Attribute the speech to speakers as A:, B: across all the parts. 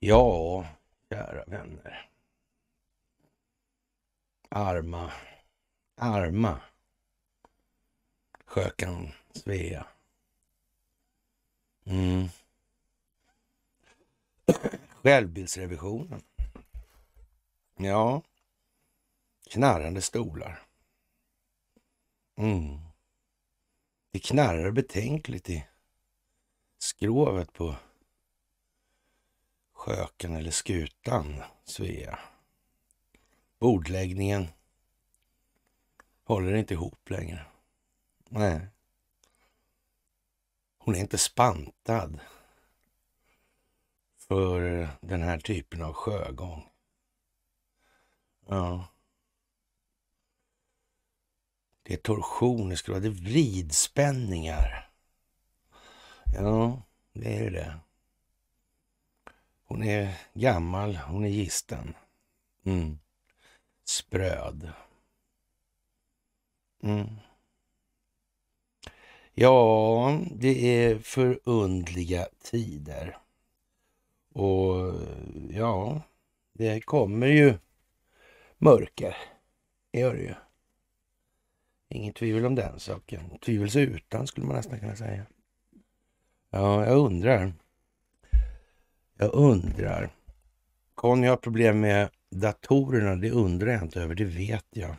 A: Ja, kära vänner. Arma, arma Sjökan Svea. Mm. Självbildsrevisionen. Ja knarrande stolar. Mm. Det knarrar betänkligt i skrovet på sjöken eller skutan Svea. Bordläggningen håller inte ihop längre. Nej. Hon är inte spantad för den här typen av sjögång. Ja. Det är torsion, ska vara, det är vridspänningar. Ja, det är det. Hon är gammal, hon är gisten. Mm. Spröd. Mm. Ja, det är förundliga tider. Och ja, det kommer ju mörker. Det gör det ju. Inget tvivel om den saken. Tvivels utan skulle man nästan kunna säga. Ja, jag undrar. Jag undrar. Conny har problem med datorerna. Det undrar jag inte över, det vet jag.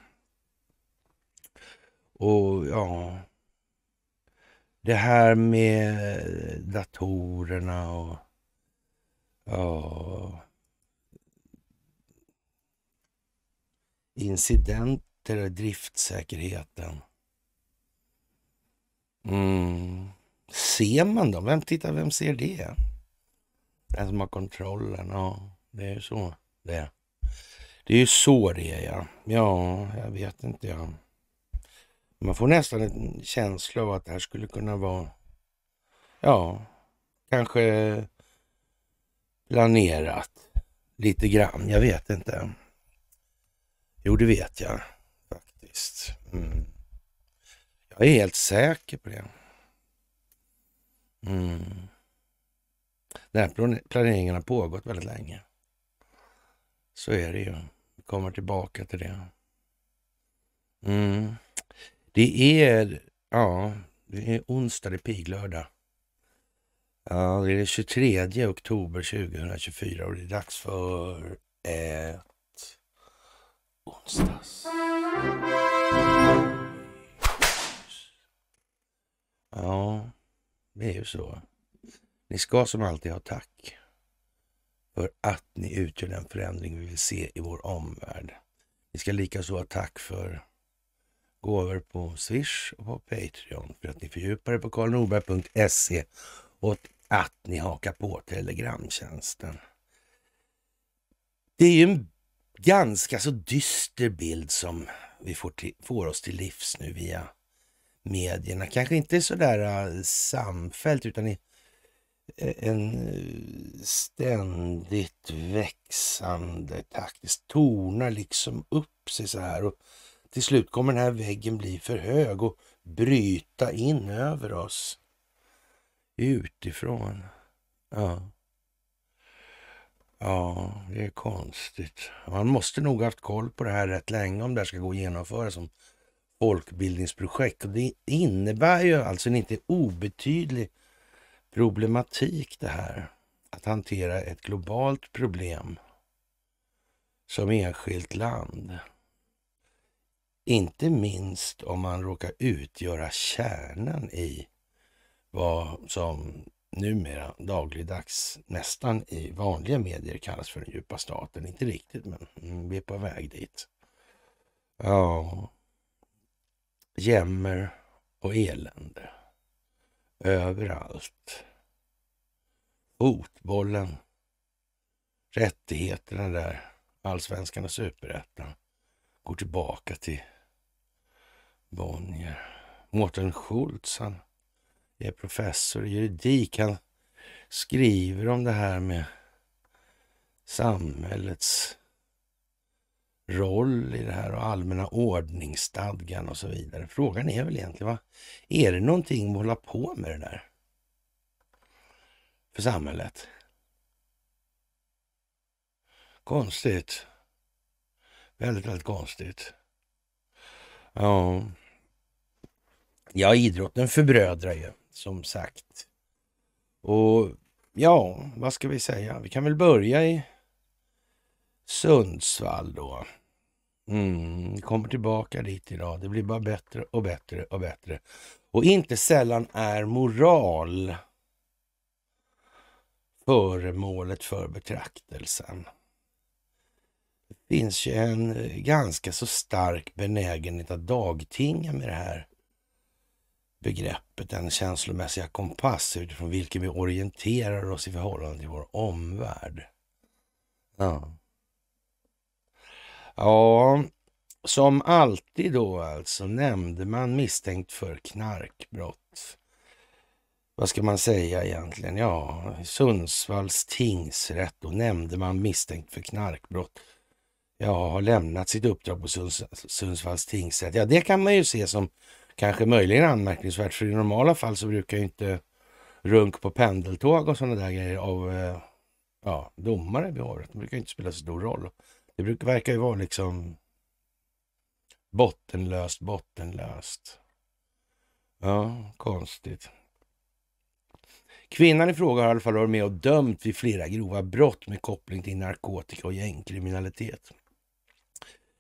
A: Och ja... Det här med datorerna och... Ja... Incident det driftsäkerheten. Mm. Ser man dem? Vem tittar, vem ser det? Den som har kontrollen, ja. Det är ju så det är. Det är ju så det är ja. Ja, jag vet inte ja. Man får nästan en känsla av att det här skulle kunna vara, ja, kanske planerat lite grann. Jag vet inte. Jo, det vet jag faktiskt. Mm. Jag är helt säker på det. Mm. Den här planeringen har pågått väldigt länge. Så är det ju. Vi kommer tillbaka till det. Mm. Det är, ja, det är onsdag, det är piglördag. Ja, det är 23 oktober 2024 och det är dags för ett onsdags. Ja, det är ju så. Ni ska som alltid ha tack för att ni utgör den förändring vi vill se i vår omvärld. Ni ska likaså ha tack för gåvor på Swish och på Patreon för att ni fördjupar er på karlnorberg.se och att ni hakar på Telegramtjänsten. Det är ju en ganska så dyster bild som vi får, till, får oss till livs nu via medierna. Kanske inte så där äh, samfällt utan i eh, en eh, ständigt växande takt. Det tornar liksom upp sig så här och till slut kommer den här väggen bli för hög och bryta in över oss utifrån. Ja. Ja, det är konstigt. Man måste nog haft koll på det här rätt länge om det här ska gå att genomföra som folkbildningsprojekt. Och det innebär ju alltså en inte obetydlig problematik det här. Att hantera ett globalt problem som enskilt land. Inte minst om man råkar utgöra kärnan i vad som numera dagligdags nästan i vanliga medier kallas för den djupa staten. Inte riktigt, men mm, vi är på väg dit. Ja, jämmer och elände. Överallt. Fotbollen, rättigheterna där, allsvenskan och superettan går tillbaka till Bonnier. Mårten Schultz, han är professor i juridik. Han skriver om det här med samhällets roll i det här och allmänna ordningsstadgan och så vidare. Frågan är väl egentligen, vad är det någonting att hålla på med det där? För samhället? Konstigt. Väldigt, väldigt konstigt. Ja. Ja, idrotten förbrödrar ju som sagt. Och ja, vad ska vi säga? Vi kan väl börja i Sundsvall då. Mm, kommer tillbaka dit idag. Det blir bara bättre och bättre och bättre. Och inte sällan är moral föremålet för betraktelsen. Det finns ju en eh, ganska så stark benägenhet att dagtinga med det här begreppet, en känslomässiga kompass utifrån vilken vi orienterar oss i förhållande till vår omvärld. Ja. ja, som alltid då alltså nämnde man misstänkt för knarkbrott. Vad ska man säga egentligen? Ja, Sundsvalls tingsrätt och nämnde man misstänkt för knarkbrott. Ja, har lämnat sitt uppdrag på Sundsvalls tingsrätt. Ja, det kan man ju se som kanske möjligen anmärkningsvärt, för i normala fall så brukar ju inte runk på pendeltåg och sådana där grejer av eh, ja, domare beivrat. Det brukar inte spela så stor roll. Det brukar, verkar ju vara liksom bottenlöst, bottenlöst. Ja, konstigt. Kvinnan i fråga har i alla fall varit med och dömt vid flera grova brott med koppling till narkotika och gängkriminalitet.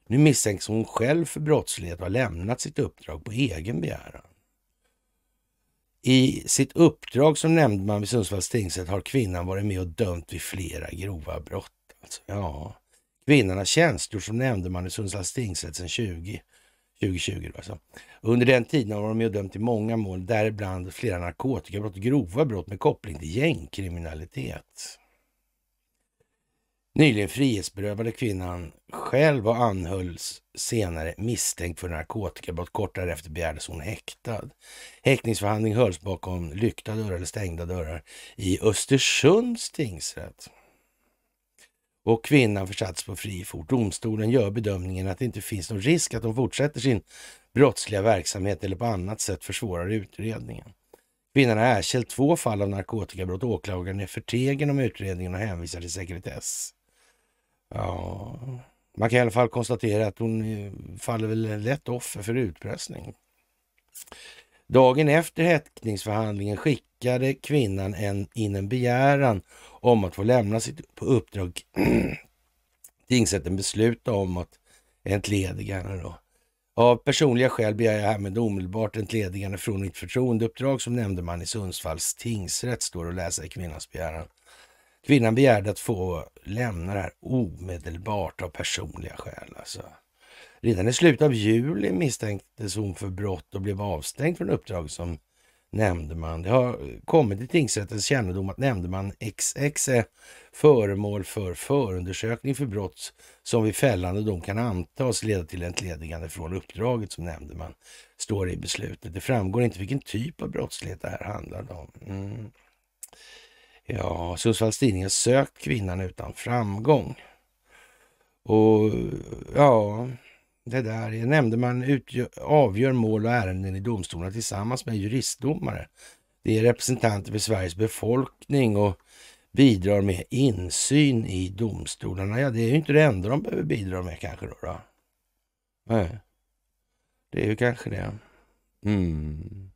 A: Nu misstänks hon själv för brottslighet och har lämnat sitt uppdrag på egen begäran. I sitt uppdrag som nämndman vid Sundsvalls tingsrätt har kvinnan varit med och dömt vid flera grova brott. Alltså, ja. Kvinnan har tjänstgjort som nämndeman i Sundsvalls tingsrätt sedan 20, 2020. Alltså. Under den tiden har hon varit med och dömt i många mål, däribland flera narkotikabrott och grova brott med koppling till gängkriminalitet. Nyligen frihetsberövade kvinnan själv och anhölls senare misstänkt för narkotikabrott. Kort därefter begärdes hon häktad. Häktningsförhandling hölls bakom lyckta dörrar eller stängda dörrar i Östersunds tingsrätt. Och kvinnan försattes på fri fot. Domstolen gör bedömningen att det inte finns någon risk att hon fortsätter sin brottsliga verksamhet eller på annat sätt försvårar utredningen. Kvinnan har erkänt två fall av narkotikabrott. Åklagaren är förtegen om utredningen och hänvisar till sekretess. Ja, man kan i alla fall konstatera att hon eh, faller väl lätt offer för utpressning. Dagen efter häktningsförhandlingen skickade kvinnan en, in en begäran om att få lämna sitt på uppdrag. Tingsrätten beslutade om att entlediga henne. Av personliga skäl begär jag härmed omedelbart entledigande från mitt förtroendeuppdrag som nämndeman i Sundsvalls tingsrätt, står att läsa i kvinnans begäran. Kvinnan begärde att få lämna det här omedelbart av personliga skäl. Alltså. Redan i slutet av juli misstänktes hon för brott och blev avstängd från uppdrag som nämndeman. Det har kommit till tingsrättens kännedom att nämndeman XX är föremål för förundersökning för brott som vid fällande dom kan antas leda till entledigande från uppdraget som nämndeman, står det i beslutet. Det framgår inte vilken typ av brottslighet det här handlade om. Mm. Ja, Sundsvalls Tidning har sökt kvinnan utan framgång. Och ja, det där nämnde man utgör, avgör mål och ärenden i domstolarna tillsammans med juristdomare. Det är representanter för Sveriges befolkning och bidrar med insyn i domstolarna. Ja, det är ju inte det enda de behöver bidra med kanske då. då. Nej, det är ju kanske det. Mm.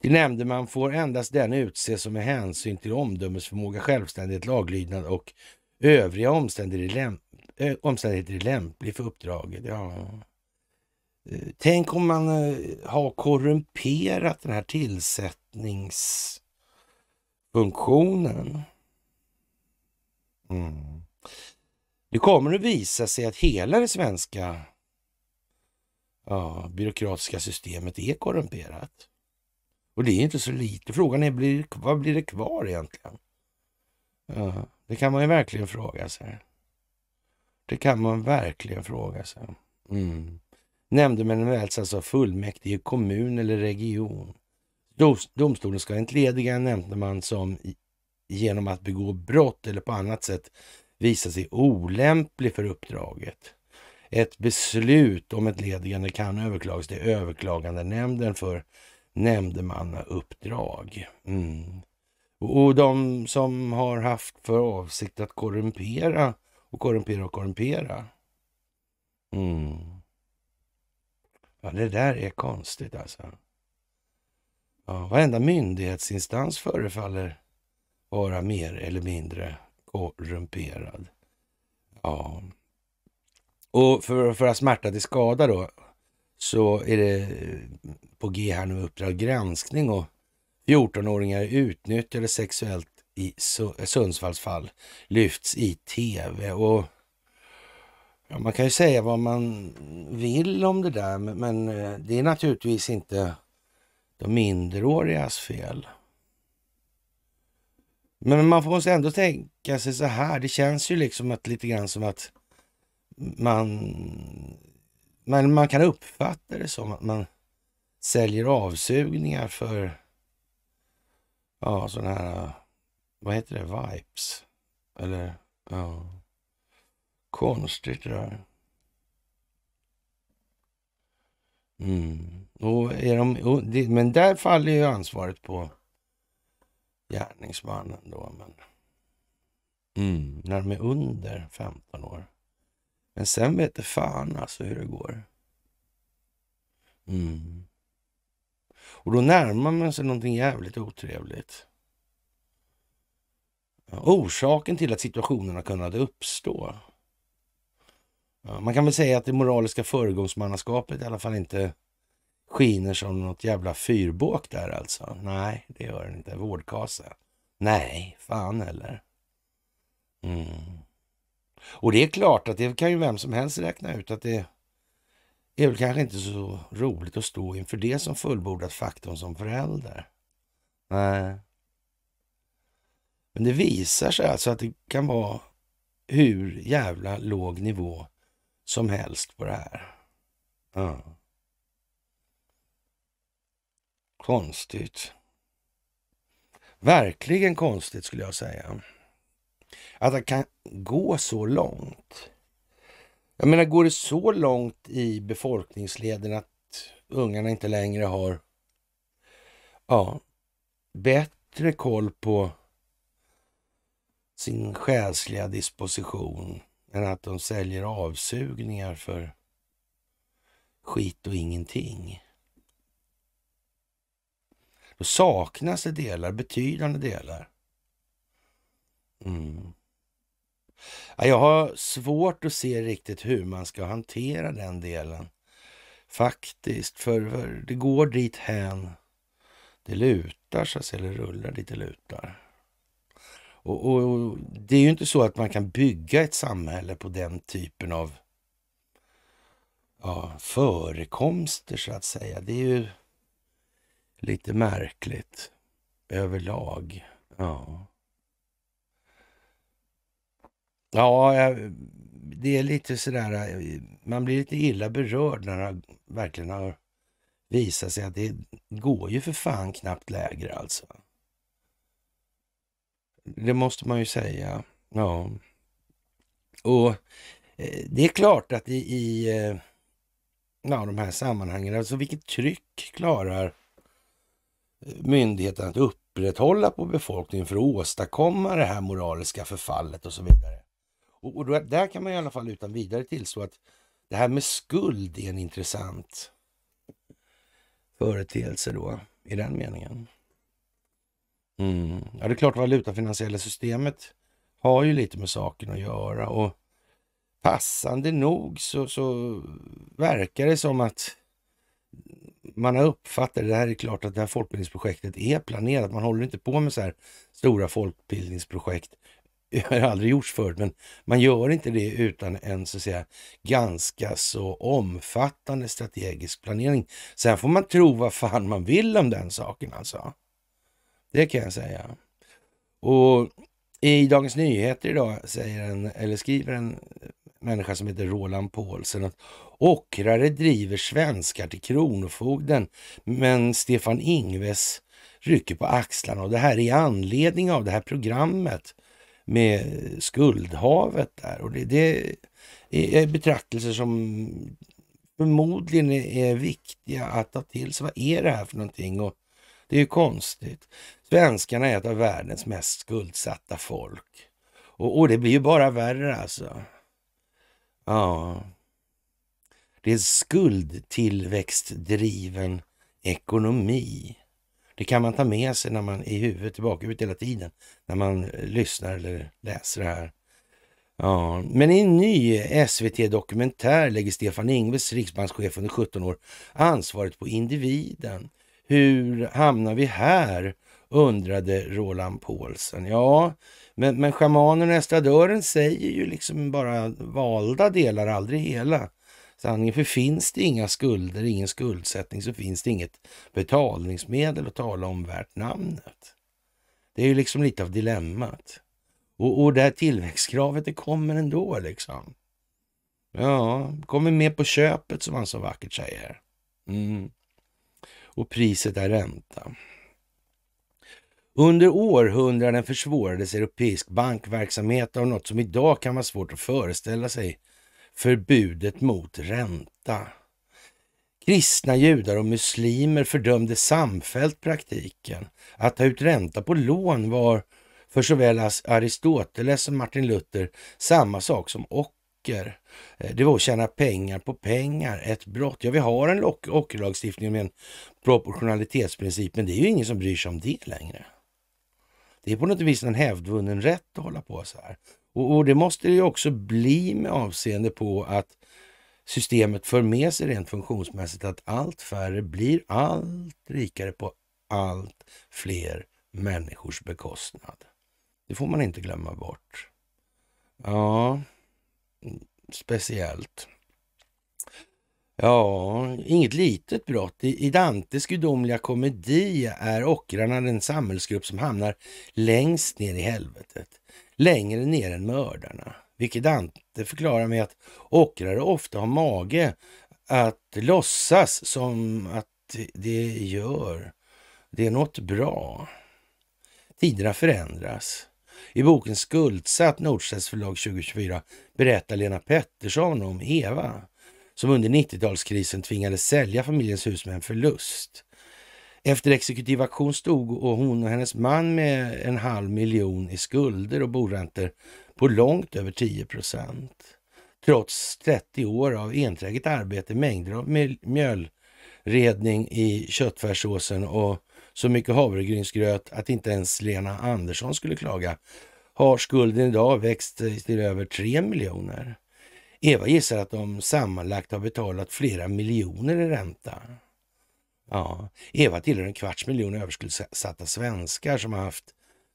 A: Till nämndeman får endast den utses som med hänsyn till omdömesförmåga, självständighet, laglydnad och övriga omständigheter är, äh, omständigheter är lämplig för uppdraget. Ja. Eh, tänk om man eh, har korrumperat den här tillsättningsfunktionen. Mm. Det kommer att visa sig att hela det svenska ja, byråkratiska systemet är korrumperat. Och det är inte så lite. Frågan är, blir, vad blir det kvar egentligen? Ja, det kan man ju verkligen fråga sig. Det kan man verkligen fråga sig. Mm. Nämndemännen väljs alltså av fullmäktige, kommun eller region. Domstolen ska entlediga en nämndeman som genom att begå brott eller på annat sätt visar sig olämplig för uppdraget. Ett beslut om ett ledigande kan överklagas till överklagandenämnden för nämndemannauppdrag. Mm. Och de som har haft för avsikt att korrumpera och korrumpera och korrumpera. Mm. Ja, det där är konstigt alltså. Ja, varenda myndighetsinstans förefaller vara mer eller mindre korrumperad. Ja. Och för, för att smärta till skada då, så är det eh, på G här nu Uppdrag granskning och 14-åringar utnyttjade sexuellt i Sundsvalls fall lyfts i tv. och ja, Man kan ju säga vad man vill om det där men eh, det är naturligtvis inte de minderårigas fel. Men man får ändå tänka sig så här, det känns ju liksom att lite grann som att man men man kan uppfatta det som att man säljer avsugningar för ja, sådana här, vad heter det, Vipes? Eller ja, konstigt det där. Mm. Och är de, men där faller ju ansvaret på gärningsmannen då. Men, mm. när de är under 15 år. Men sen vet det fan alltså hur det går. Mm. Och då närmar man sig någonting jävligt otrevligt. orsaken till att situationen har kunnat uppstå. man kan väl säga att det moraliska föregångsmannaskapet i alla fall inte skiner som något jävla fyrbåk där alltså. Nej, det gör den inte. Vårdkase. Nej, fan heller. Mm. Och det är klart att det kan ju vem som helst räkna ut att det är väl kanske inte så roligt att stå inför det som fullbordat faktum som förälder. Nej. Men det visar sig alltså att det kan vara hur jävla låg nivå som helst på det här. Ja. Konstigt. Verkligen konstigt skulle jag säga. Att han kan gå så långt. Jag menar, går det så långt i befolkningsleden att ungarna inte längre har ja, bättre koll på sin själsliga disposition än att de säljer avsugningar för skit och ingenting. Då saknas det delar, betydande delar. Mm. Jag har svårt att se riktigt hur man ska hantera den delen. Faktiskt, för, det går dit hän. Det lutar så att säga, eller rullar dit det lutar. Och, och, och, det är ju inte så att man kan bygga ett samhälle på den typen av ja, förekomster så att säga. Det är ju lite märkligt överlag. Ja. Ja, eh, det är lite sådär, eh, man blir lite illa berörd när det verkligen har visat sig att det går ju för fan knappt lägre alltså. Det måste man ju säga. Ja. Och eh, det är klart att i, i ja, de här sammanhangen, alltså vilket tryck klarar myndigheten att upprätthålla på befolkningen för att åstadkomma det här moraliska förfallet och så vidare. Och, och, där kan man i alla fall utan vidare tillstå att det här med skuld är en intressant företeelse då i den meningen. Mm. Ja, det är klart valutafinansiella systemet har ju lite med saken att göra och passande nog så, så verkar det som att man har uppfattat, det här är klart att det här folkbildningsprojektet är planerat. Man håller inte på med så här stora folkbildningsprojekt det har aldrig gjorts förut, men man gör inte det utan en så att säga ganska så omfattande strategisk planering. Sen får man tro vad fan man vill om den saken alltså. Det kan jag säga. Och i Dagens Nyheter idag säger en, eller skriver en eh, människa som heter Roland Paulsen att ockrare driver svenskar till Kronofogden, men Stefan Ingves rycker på axlarna och det här är anledning av det här programmet med skuldhavet där. Och det, det är betraktelser som förmodligen är viktiga att ta till sig. Vad är det här för någonting? Och det är ju konstigt. Svenskarna är ett av världens mest skuldsatta folk. Och, och det blir ju bara värre alltså. Ja. Det är skuldtillväxtdriven ekonomi det kan man ta med sig när man i huvudet, tillbaka ut hela tiden, när man eh, lyssnar eller läser det här. Ja, men i en ny SVT-dokumentär lägger Stefan Ingves, riksbankschef under 17 år, ansvaret på individen. Hur hamnar vi här? undrade Roland Paulsen. Ja, men, men schamanen och estradören säger ju liksom bara valda delar, aldrig hela sanningen. För finns det inga skulder, ingen skuldsättning, så finns det inget betalningsmedel att tala om värt namnet. Det är ju liksom lite av dilemmat. Och, och det här tillväxtkravet, det kommer ändå liksom. Ja, kommer med på köpet som man så vackert säger. Mm. Och priset är ränta. Under århundraden försvårades europeisk bankverksamhet av något som idag kan vara svårt att föreställa sig förbudet mot ränta. Kristna judar och muslimer fördömde samfällt praktiken. Att ta ut ränta på lån var för såväl Aristoteles som Martin Luther samma sak som ocker. Eh, det var att tjäna pengar på pengar, ett brott. Ja, vi har en ockerlagstiftning med en proportionalitetsprincip, men det är ju ingen som bryr sig om det längre. Det är på något vis en hävdvunnen rätt att hålla på så här. Och, och det måste det ju också bli med avseende på att systemet för med sig rent funktionsmässigt att allt färre blir allt rikare på allt fler människors bekostnad. Det får man inte glömma bort. Ja, speciellt. Ja, inget litet brott. I, i Dantes gudomliga komedi är ockrarna den samhällsgrupp som hamnar längst ner i helvetet längre ner än mördarna. Vilket Dante förklarar med att ockrare ofta har mage att låtsas som att det gör det är något bra. Tiderna förändras. I boken Skuldsatt, Nordstedts förlag 2024, berättar Lena Pettersson om Eva som under 90-talskrisen tvingades sälja familjens hus med en förlust. Efter exekutiv auktion stod och hon och hennes man med en halv miljon i skulder och boräntor på långt över 10 procent. Trots 30 år av enträget arbete, mängder av mjölredning i köttfärssåsen och så mycket havregrynsgröt att inte ens Lena Andersson skulle klaga, har skulden idag växt till över 3 miljoner. Eva gissar att de sammanlagt har betalat flera miljoner i ränta. Ja. Eva tillhör en kvarts miljon överskuldsatta svenskar som har haft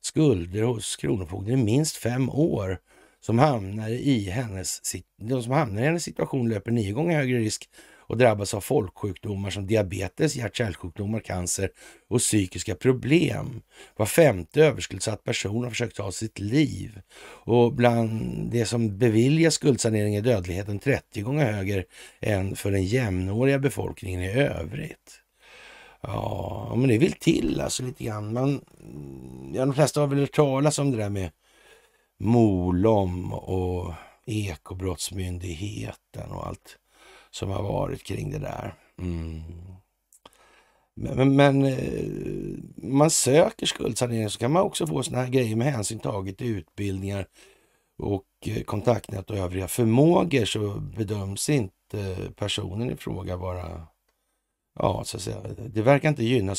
A: skulder hos Kronofogden i minst fem år. Som hamnar i hennes, de som hamnar i hennes situation löper nio gånger högre risk och drabbas av folksjukdomar som diabetes, hjärt-kärlsjukdomar, cancer och psykiska problem. Var femte överskuldsatt person har försökt ta sitt liv och bland de som beviljas skuldsanering är dödligheten 30 gånger högre än för den jämnåriga befolkningen i övrigt. Ja, men det vill till alltså lite grann. Man, mm, ja, de flesta har väl hört talas om det där med Molom och Ekobrottsmyndigheten och allt som har varit kring det där. Mm. Men, men, eh, man söker skuldsanering så kan man också få såna här grejer med hänsyn taget till utbildningar och eh, kontaktnät och övriga förmågor så bedöms inte personen i fråga vara ja, så att säga, det verkar inte gynna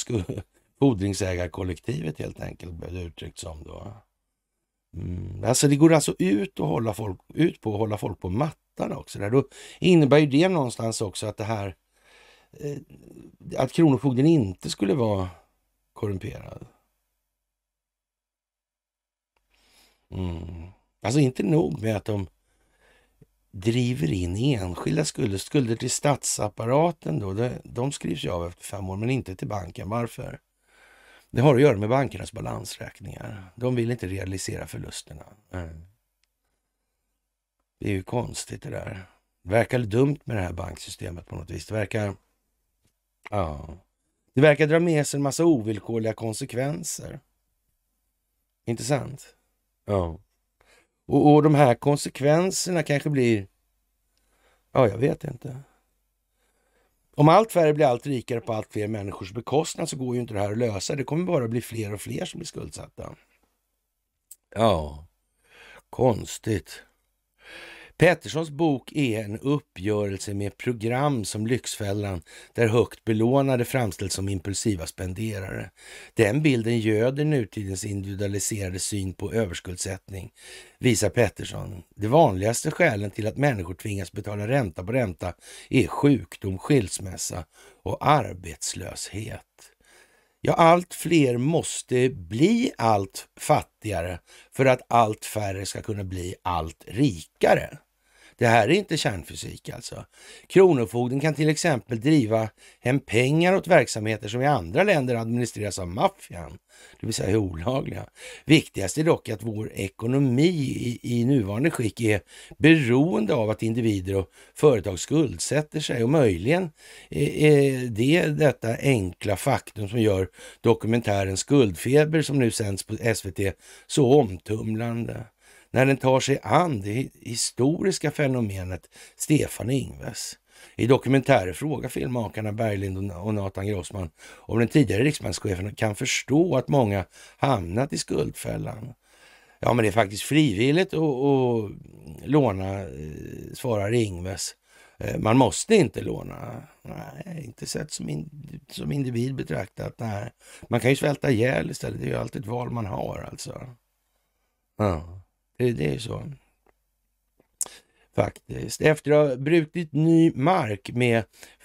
A: fordringsägarkollektivet helt enkelt, blev det uttryckt som då. Mm. Alltså det går alltså ut, och hålla folk, ut på att hålla folk på mattan också. Där. Då innebär ju det någonstans också att det här eh, att Kronofogden inte skulle vara korrumperad. Mm. Alltså inte nog med att de driver in enskilda skulder. Skulder till statsapparaten då, det, de skrivs ju av efter fem år, men inte till banken. Varför? Det har att göra med bankernas balansräkningar. De vill inte realisera förlusterna. Mm. Det är ju konstigt det där. Det verkar dumt med det här banksystemet på något vis. Det verkar... Ja. Det verkar dra med sig en massa ovillkorliga konsekvenser. Intressant. Ja. Och, och de här konsekvenserna kanske blir... Ja, jag vet inte. Om allt färre blir allt rikare på allt fler människors bekostnad så går ju inte det här att lösa. Det kommer bara bli fler och fler som blir skuldsatta. Ja, konstigt. Petterssons bok är en uppgörelse med program som Lyxfällan där högt belånade framställs som impulsiva spenderare. Den bilden göder nutidens individualiserade syn på överskuldsättning, visar Pettersson. De vanligaste skälen till att människor tvingas betala ränta på ränta är sjukdom, skilsmässa och arbetslöshet. Ja, allt fler måste bli allt fattigare för att allt färre ska kunna bli allt rikare. Det här är inte kärnfysik alltså. Kronofogden kan till exempel driva hem pengar åt verksamheter som i andra länder administreras av maffian, det vill säga olagliga. Viktigast är dock att vår ekonomi i, i nuvarande skick är beroende av att individer och företag skuldsätter sig och möjligen är det detta enkla faktum som gör dokumentären Skuldfeber som nu sänds på SVT så omtumlande när den tar sig an det historiska fenomenet Stefan Ingves. I dokumentären frågar filmmakarna Berglind och Nathan Grossman om den tidigare riksbankschefen kan förstå att många hamnat i skuldfällan. Ja, men det är faktiskt frivilligt att, låna, eh, svarar Ingves. Eh, man måste inte låna. Nej, inte sett som, in, som individ betraktat. Nej. Man kan ju svälta ihjäl istället. Det är ju alltid ett val man har alltså. Ja. Det, det är så. Faktiskt. Efter att ha brutit ny mark med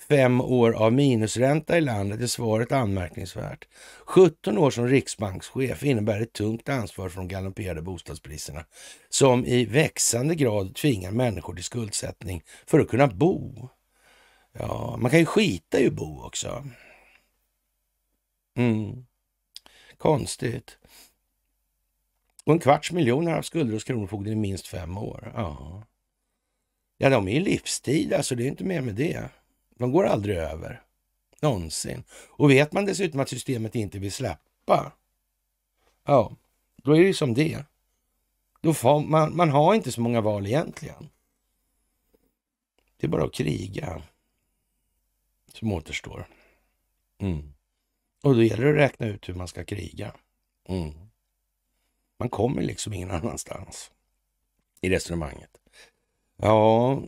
A: fem år av minusränta i landet är svaret anmärkningsvärt. 17 år som riksbankschef innebär ett tungt ansvar för de galopperade bostadspriserna som i växande grad tvingar människor till skuldsättning för att kunna bo. Ja, man kan ju skita i att bo också. Mm. Konstigt. Och en kvarts miljon har haft skulder hos Kronofogden i minst fem år. Ja, ja de är i livstid, alltså det är inte mer med det. De går aldrig över, någonsin. Och vet man dessutom att systemet inte vill släppa, ja, då är det ju som det då får man, man har inte så många val egentligen. Det är bara att kriga som återstår. Mm. Och då gäller det att räkna ut hur man ska kriga. Mm. Man kommer liksom ingen annanstans i resonemanget. Ja,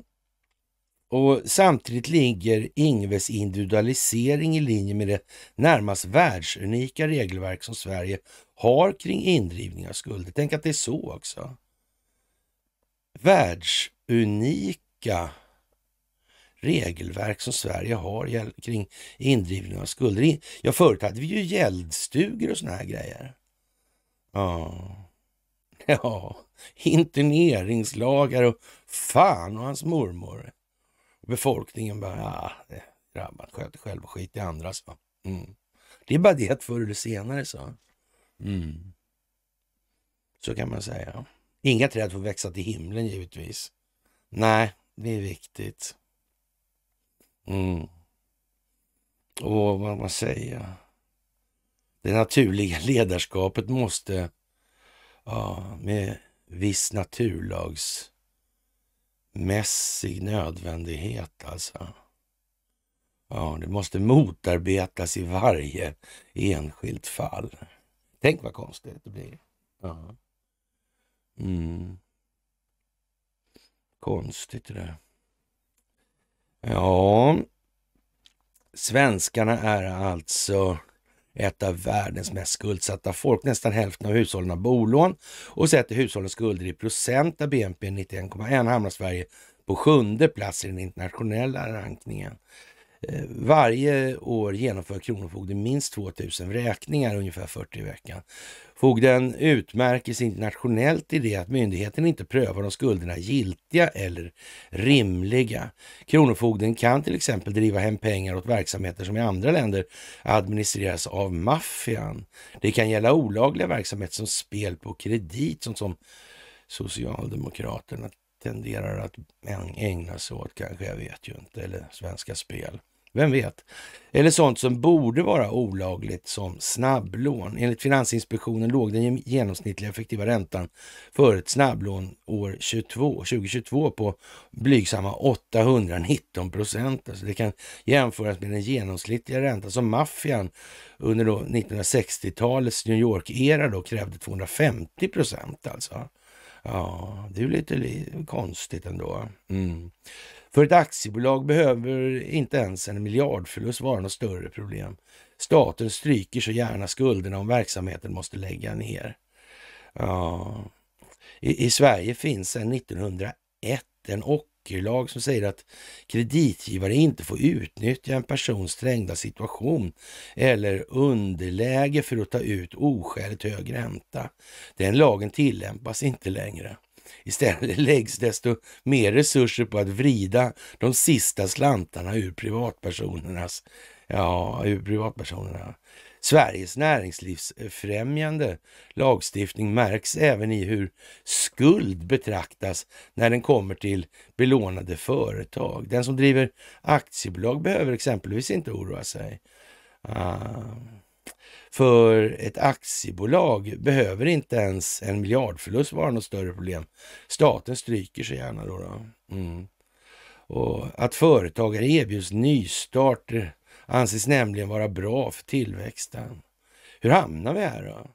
A: och samtidigt ligger Ingves individualisering i linje med det närmast världsunika regelverk som Sverige har kring indrivning av skulder. Tänk att det är så också. Världsunika regelverk som Sverige har kring indrivning av skulder. Ja, förut hade vi ju gäldstugor och såna här grejer. Ja. Ja, interneringslagar och fan och hans mormor. Befolkningen bara, ja, ah, det drabbat, sköt själv och skit i andra. Så. Mm. Det är bara det att förr eller senare så. Mm. Så kan man säga. Inga träd får växa till himlen givetvis. Nej, det är viktigt. Mm. Och vad man säger. Det naturliga ledarskapet måste ja, med viss naturlagsmässig nödvändighet alltså. Ja, det måste motarbetas i varje enskilt fall. Tänk vad konstigt det blir. Ja. Mm. Konstigt det där. Ja, svenskarna är alltså ett av världens mest skuldsatta folk. Nästan hälften av hushållen har bolån och sätter hushållens skulder i procent av BNP 91,1 hamnar Sverige på sjunde plats i den internationella rankningen. Eh, varje år genomför Kronofogden minst 2000 vräkningar, ungefär 40 i veckan. Fogden utmärker sig internationellt i det att myndigheten inte prövar om skulderna är giltiga eller rimliga. Kronofogden kan till exempel driva hem pengar åt verksamheter som i andra länder administreras av maffian. Det kan gälla olagliga verksamheter som spel på kredit, sånt som Socialdemokraterna tenderar att ägna sig åt kanske, jag vet ju inte, eller Svenska Spel. Vem vet? Eller sånt som borde vara olagligt som snabblån. Enligt Finansinspektionen låg den genomsnittliga effektiva räntan för ett snabblån år 2022 på blygsamma 819 procent. Alltså det kan jämföras med den genomsnittliga räntan som maffian under 1960-talets New York-era krävde 250 procent. Alltså. Ja, det är lite konstigt ändå. Mm. För ett aktiebolag behöver inte ens en miljardförlust vara något större problem. Staten stryker så gärna skulderna om verksamheten måste lägga ner. Ja. I, I, Sverige finns sedan 1901 en ockerlag som säger att kreditgivare inte får utnyttja en persons trängda situation eller underläge för att ta ut oskäligt hög ränta. Den lagen tillämpas inte längre. Istället läggs desto mer resurser på att vrida de sista slantarna ur privatpersonernas, ja, ur privatpersonerna. Sveriges näringslivsfrämjande lagstiftning märks även i hur skuld betraktas när den kommer till belånade företag. Den som driver aktiebolag behöver exempelvis inte oroa sig. Ah. För ett aktiebolag behöver inte ens en miljardförlust vara något större problem. Staten stryker sig gärna då. då. Mm. Och att företagare erbjuds nystarter anses nämligen vara bra för tillväxten. Hur hamnar vi här då?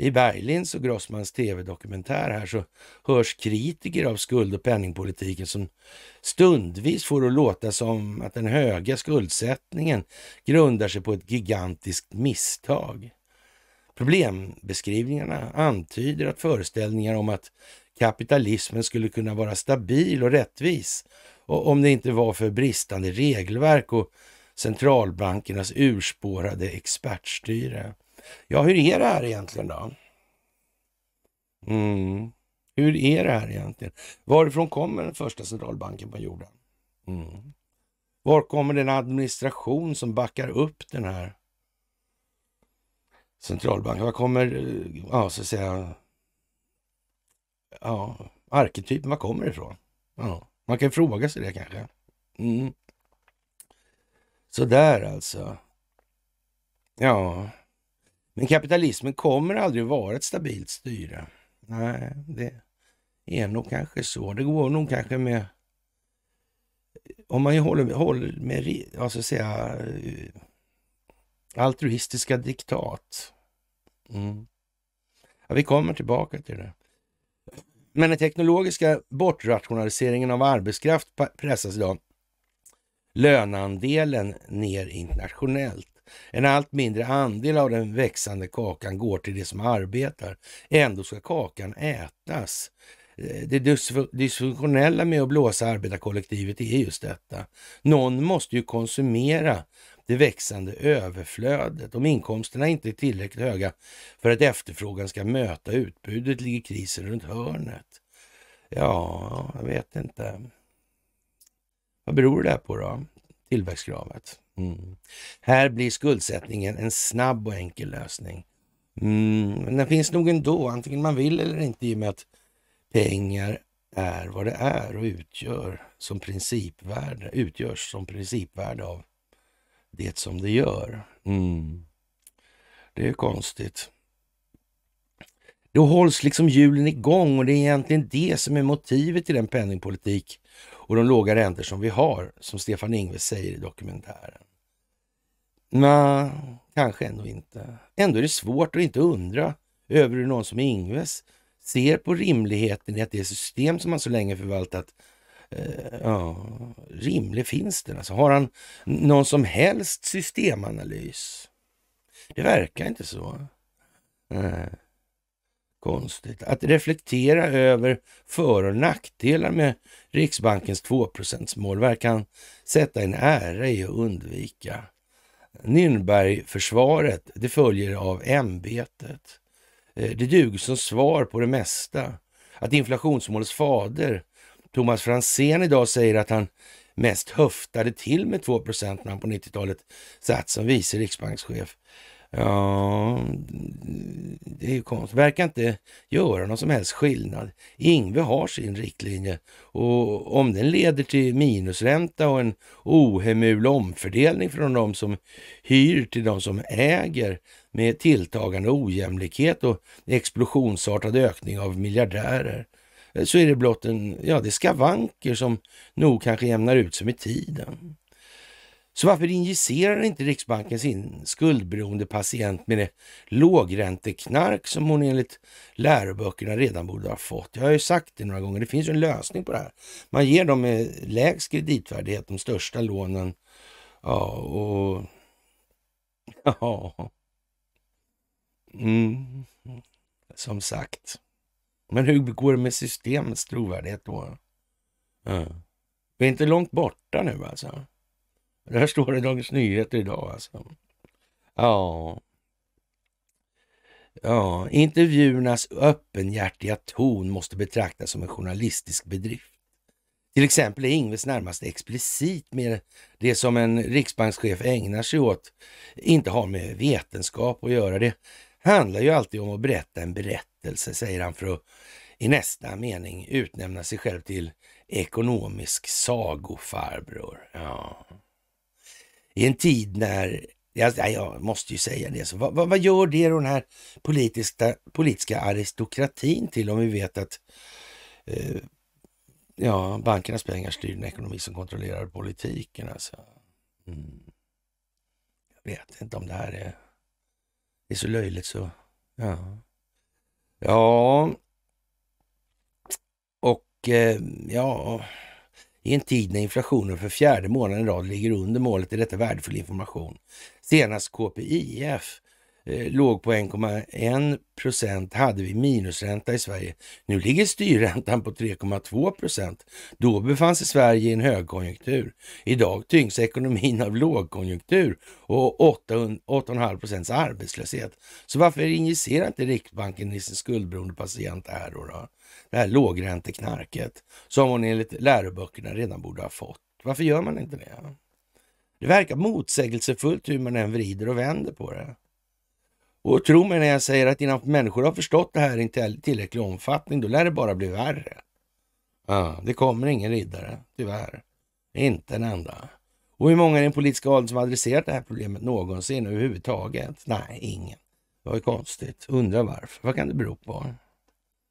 A: i Berglinds och Grossmans tv-dokumentär här så hörs kritiker av skuld och penningpolitiken som stundvis får att låta som att den höga skuldsättningen grundar sig på ett gigantiskt misstag. Problembeskrivningarna antyder att föreställningar om att kapitalismen skulle kunna vara stabil och rättvis och om det inte var för bristande regelverk och centralbankernas urspårade expertstyre. Ja, hur är det här egentligen då? Mm. Hur är det här egentligen? Varifrån kommer den första centralbanken på jorden? Mm. Var kommer den administration som backar upp den här centralbanken? Var kommer, eh, ja så att säga, ja, arketypen, var kommer det ifrån? Ja, man kan fråga sig det kanske. Mm. Så alltså. Ja, men kapitalismen kommer aldrig vara ett stabilt styre. Nej, det är nog kanske så. Det går nog kanske med... Om man håller, håller med alltså säga, eh, altruistiska diktat. Mm. Ja, vi kommer tillbaka till det. Men den teknologiska bortrationaliseringen av arbetskraft pressas idag löneandelen ner internationellt. En allt mindre andel av den växande kakan går till de som arbetar. Ändå ska kakan ätas. Eh, det dysfunktionella med att blåsa arbetarkollektivet är just detta. Någon måste ju konsumera det växande överflödet. Om inkomsterna inte är tillräckligt höga för att efterfrågan ska möta utbudet ligger krisen runt hörnet. Ja, jag vet inte. Vad beror det på då? Tillväxtkravet? Mm. Här blir skuldsättningen en snabb och enkel lösning. Mm. Men den finns nog ändå, antingen man vill eller inte, i och med att pengar är vad det är och utgör som principvärde, utgörs som principvärde av det som det gör. Mm. Det är konstigt. Då hålls liksom hjulen igång och det är egentligen det som är motivet till den penningpolitik och de låga räntor som vi har, som Stefan Ingves säger i dokumentären. Nej, kanske ändå inte. Ändå är det svårt att inte undra över hur någon som Ingves ser på rimligheten i att det system som han så länge förvaltat, eh, ja, rimlig finns den? Alltså, har han någon som helst systemanalys? Det verkar inte så. Nej. Konstigt. Att reflektera över för och nackdelar med Riksbankens 2 mål verkar han sätta en ära i att undvika. Nürnbergförsvaret, det följer av ämbetet. Eh, det duger som svar på det mesta. Att inflationsmålets fader, Thomas Franzén, idag säger att han mest höftade till med 2 när han på 90-talet satt som vice riksbankschef Ja, det är ju konstigt. Verkar inte göra någon som helst skillnad. Ingve har sin riktlinje och om den leder till minusränta och en ohemul omfördelning från de som hyr till de som äger med tilltagande ojämlikhet och explosionsartad ökning av miljardärer så är det blott en, ja, det skavanker som nog kanske jämnar ut sig med tiden. Så varför injicerar inte Riksbanken sin skuldberoende patient med det lågränteknark som hon enligt läroböckerna redan borde ha fått? Jag har ju sagt det några gånger, det finns ju en lösning på det här. Man ger dem med eh, lägst kreditvärdighet de största lånen. Ja, och... Ja... Mm. Som sagt. Men hur går det med systemets trovärdighet då? Ja. Vi är inte långt borta nu alltså. Det här står i Dagens Nyheter idag alltså. Ja. Ja, intervjuernas öppenhjärtiga ton måste betraktas som en journalistisk bedrift. Till exempel är Ingves närmast explicit med det som en riksbankschef ägnar sig åt inte har med vetenskap att göra. Det handlar ju alltid om att berätta en berättelse, säger han för att i nästa mening utnämna sig själv till ekonomisk sagofarbror. Ja i en tid när, jag, jag måste ju säga det, så vad, vad, vad gör det den här politiska, politiska aristokratin till om vi vet att eh, ja, bankernas pengar styr den ekonomi som kontrollerar politiken? Alltså. Mm. Jag vet inte om det här är, är så löjligt så, ja. Ja, och eh, ja, i en tid när inflationen för fjärde månaden i rad ligger under målet är detta värdefull information. Senast KPIF eh, låg på 1,1 procent hade vi minusränta i Sverige. Nu ligger styrräntan på 3,2 procent. Då befann sig Sverige i en högkonjunktur. Idag tyngs ekonomin av lågkonjunktur och 8,5 procents arbetslöshet. Så varför injicerar inte Riksbanken i sin skuldberoende patient här då? då? det här lågränteknarket som hon enligt läroböckerna redan borde ha fått. Varför gör man inte det? Det verkar motsägelsefullt hur man än vrider och vänder på det. Och tro mig när jag säger att innan människor har förstått det här i tillräcklig omfattning, då lär det bara bli värre. Ja, det kommer ingen riddare, tyvärr. Inte en enda. Och hur många i den politiska åldern som har adresserat det här problemet någonsin överhuvudtaget? Nej, ingen. Det var ju konstigt. Undrar varför. Vad kan det bero på?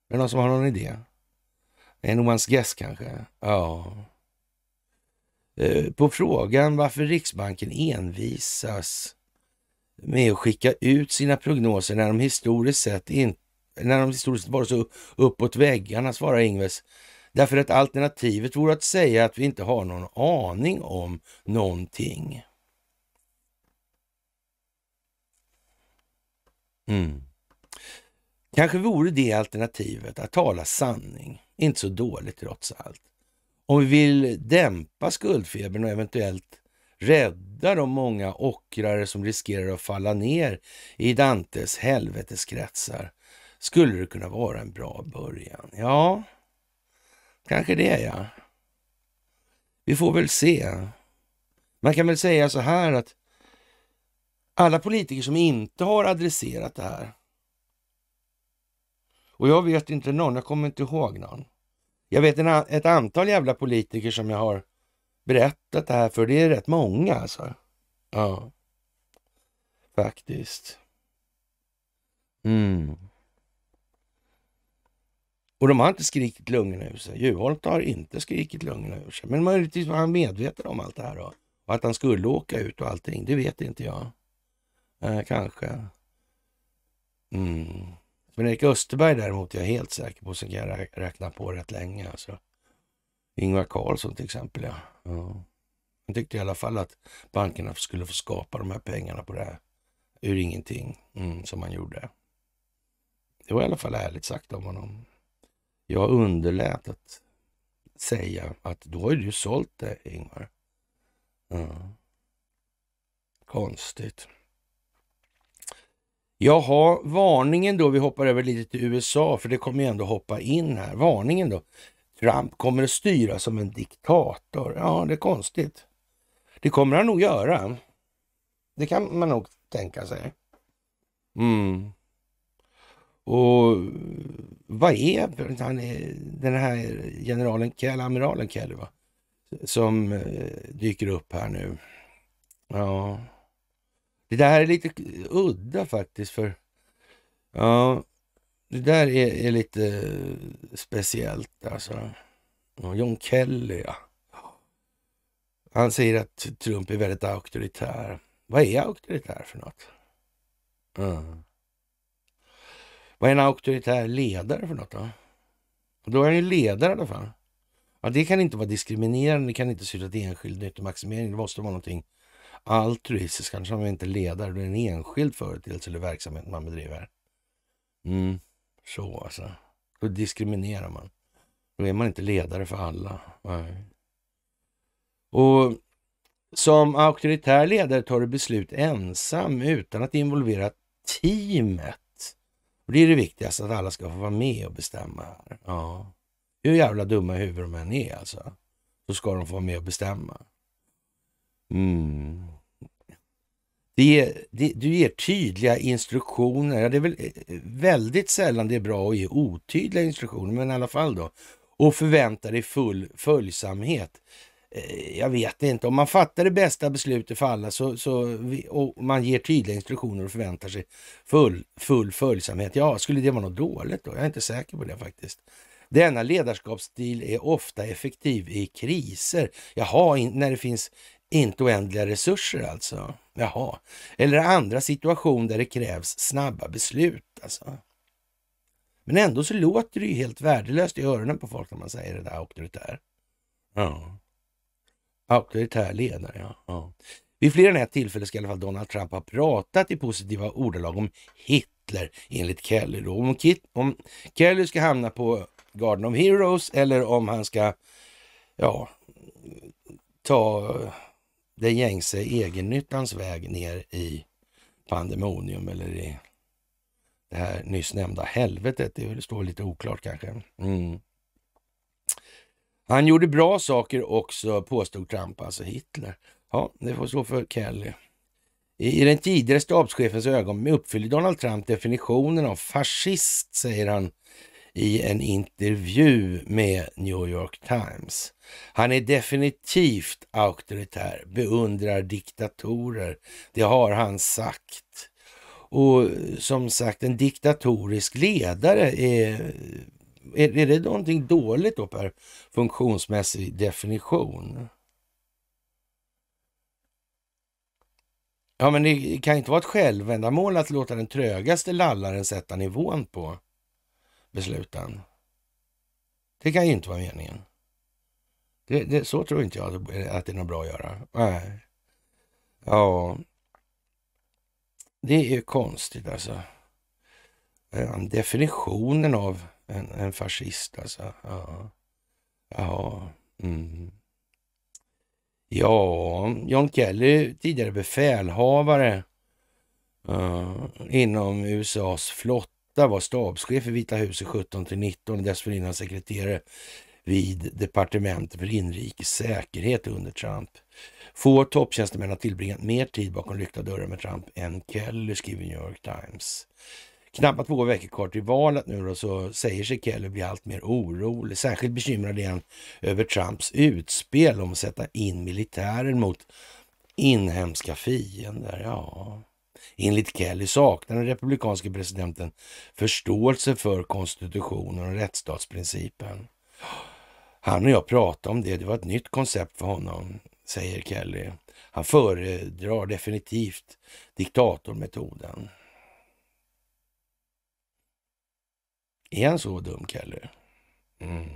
A: Är det någon som har någon idé? En Omans gäst kanske? Ja. Eh, på frågan varför Riksbanken envisas med att skicka ut sina prognoser när de historiskt sett, inte, när de historiskt sett varit så uppåt väggarna, svarar Ingves. Därför att alternativet vore att säga att vi inte har någon aning om någonting. Mm. Kanske vore det alternativet att tala sanning inte så dåligt trots allt. Om vi vill dämpa skuldfebern och eventuellt rädda de många ockrare som riskerar att falla ner i Dantes helveteskretsar skulle det kunna vara en bra början. Ja, kanske det ja. Vi får väl se. Man kan väl säga så här att alla politiker som inte har adresserat det här och jag vet inte någon, jag kommer inte ihåg någon. Jag vet en, ett antal jävla politiker som jag har berättat det här för. Det är rätt många alltså. Ja, faktiskt. Mm. Och de har inte skrikit lungorna ur sig. Juholt har inte skrikit lungorna ur sig. Men möjligtvis var han medveten om allt det här då. Och att han skulle åka ut och allting, det vet inte jag. Eh, kanske. Mm. Men Erik Österberg däremot är jag helt säker på, sen kan jag räkna på rätt länge. Alltså. Ingvar Carlsson till exempel, ja. ja. Han tyckte i alla fall att bankerna skulle få skapa de här pengarna på det här ur ingenting, mm, som man gjorde. Det var i alla fall ärligt sagt av honom. Jag underlät att säga att då har du sålt det, Ingvar. Ja. Konstigt. Jaha, varningen då. Vi hoppar över lite till USA, för det kommer ju ändå hoppa in här. Varningen då. Trump kommer att styra som en diktator. Ja, det är konstigt. Det kommer han nog göra. Det kan man nog tänka sig. Mm. Och vad är, han den här generalen Kell, amiralen Kelly, va? Som eh, dyker upp här nu. Ja. Det där är lite udda faktiskt för... Ja, det där är, är lite eh, speciellt alltså. John Kelly, ja. Han säger att Trump är väldigt auktoritär. Vad är auktoritär för något? Mm. Vad är en auktoritär ledare för något då? då är han ju ledare i alla fall. Ja, det kan inte vara diskriminerande, det kan inte syfta till enskild nyttomaximering. Det måste vara någonting altruistisk, annars har man inte ledare. Det är en enskild företeelse eller verksamhet man bedriver. Mm. Så alltså. Då diskriminerar man. Då är man inte ledare för alla. Nej. Och som auktoritär ledare tar du beslut ensam utan att involvera teamet. Och det är det viktigaste, att alla ska få vara med och bestämma. här. Ja. Hur jävla dumma huvuden de än är alltså, så ska de få vara med och bestämma. Mm. Det ger, det, du ger tydliga instruktioner. Ja, det är väl eh, väldigt sällan det är bra att ge otydliga instruktioner, men i alla fall då. Och förväntar dig full följsamhet. Eh, jag vet inte, om man fattar det bästa beslutet för alla så, så, och man ger tydliga instruktioner och förväntar sig full, full följsamhet. Ja, skulle det vara något dåligt då? Jag är inte säker på det faktiskt. Denna ledarskapsstil är ofta effektiv i kriser. Jaha, när det finns inte oändliga resurser alltså. Jaha. Eller andra situationer där det krävs snabba beslut alltså. Men ändå så låter det ju helt värdelöst i öronen på folk när man säger det där auktoritär. Ja. Auktoritär ledare, ja. ja. Vid fler än ett tillfälle ska i alla fall Donald Trump ha pratat i positiva ordalag om Hitler enligt Kelly. Då. Om, Kit, om Kelly ska hamna på Garden of Heroes eller om han ska ja, ta den gängse egennyttans väg ner i pandemonium eller i det här nyss nämnda helvetet. Det står lite oklart kanske. Mm. Han gjorde bra saker också, påstod Trump, alltså Hitler. Ja, det får stå för Kelly. I den tidigare stabschefens ögon uppfyller Donald Trump definitionen av fascist, säger han i en intervju med New York Times. Han är definitivt auktoritär, beundrar diktatorer. Det har han sagt. Och som sagt, en diktatorisk ledare är... Är, är det någonting dåligt då per funktionsmässig definition? Ja, men det kan inte vara ett självändamål att låta den trögaste lallaren sätta nivån på besluten. Det kan ju inte vara meningen. Det, det, så tror inte jag att det är något bra att göra. Nej. Ja. Det är konstigt alltså. Definitionen av en, en fascist alltså. Ja. Ja. Mm. Ja, John Kelly, tidigare befälhavare uh, inom USAs flotta, var stabschef i Vita huset 17 till 19 och dessförinnan sekreterare vid departementet för inrikes säkerhet under Trump. Få topptjänstemän har tillbringat mer tid bakom lyckta dörrar med Trump än Kelly, skriver New York Times. Knappt två veckor kvar till valet nu då, så säger sig Kelly bli allt mer orolig. Särskilt bekymrad är han över Trumps utspel om att sätta in militären mot inhemska fiender. Ja. Enligt Kelly saknar den republikanske presidenten förståelse för konstitutionen och rättsstatsprincipen. Han och jag pratade om det. Det var ett nytt koncept för honom, säger Kelly. Han föredrar definitivt diktatormetoden. Är han så dum, Kelly? Mm.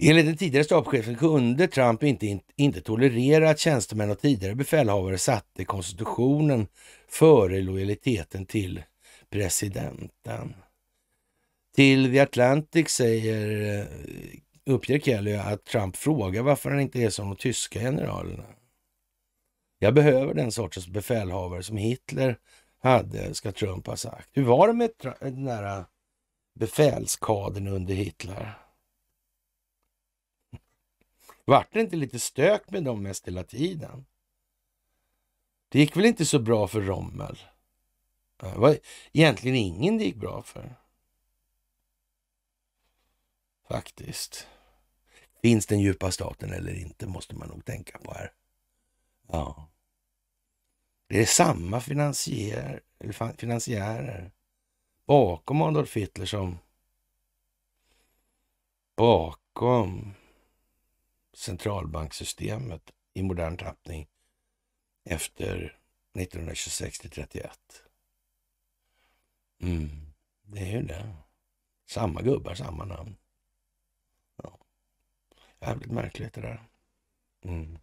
A: Enligt den tidigare stabschefen kunde Trump inte, inte tolerera att tjänstemän och tidigare befälhavare satte konstitutionen före lojaliteten till presidenten. Till The Atlantic säger, eh, uppger Kelly att Trump frågar varför han inte är som de tyska generalerna. Jag behöver den sortens befälhavare som Hitler hade, ska Trump ha sagt. Hur var det med den där eh, befälskadern under Hitler? Vart det inte lite stök med dem mest hela tiden? Det gick väl inte så bra för Rommel? Det eh, var egentligen ingen det gick bra för. Faktiskt. Finns den djupa staten eller inte måste man nog tänka på här. Ja. Det är samma finansiär, finansiärer bakom Adolf Hitler som bakom centralbanksystemet i modern tappning efter 1926 till 31. Mm, det är ju det. Samma gubbar, samma namn. Jävligt märkligt det där. Mm.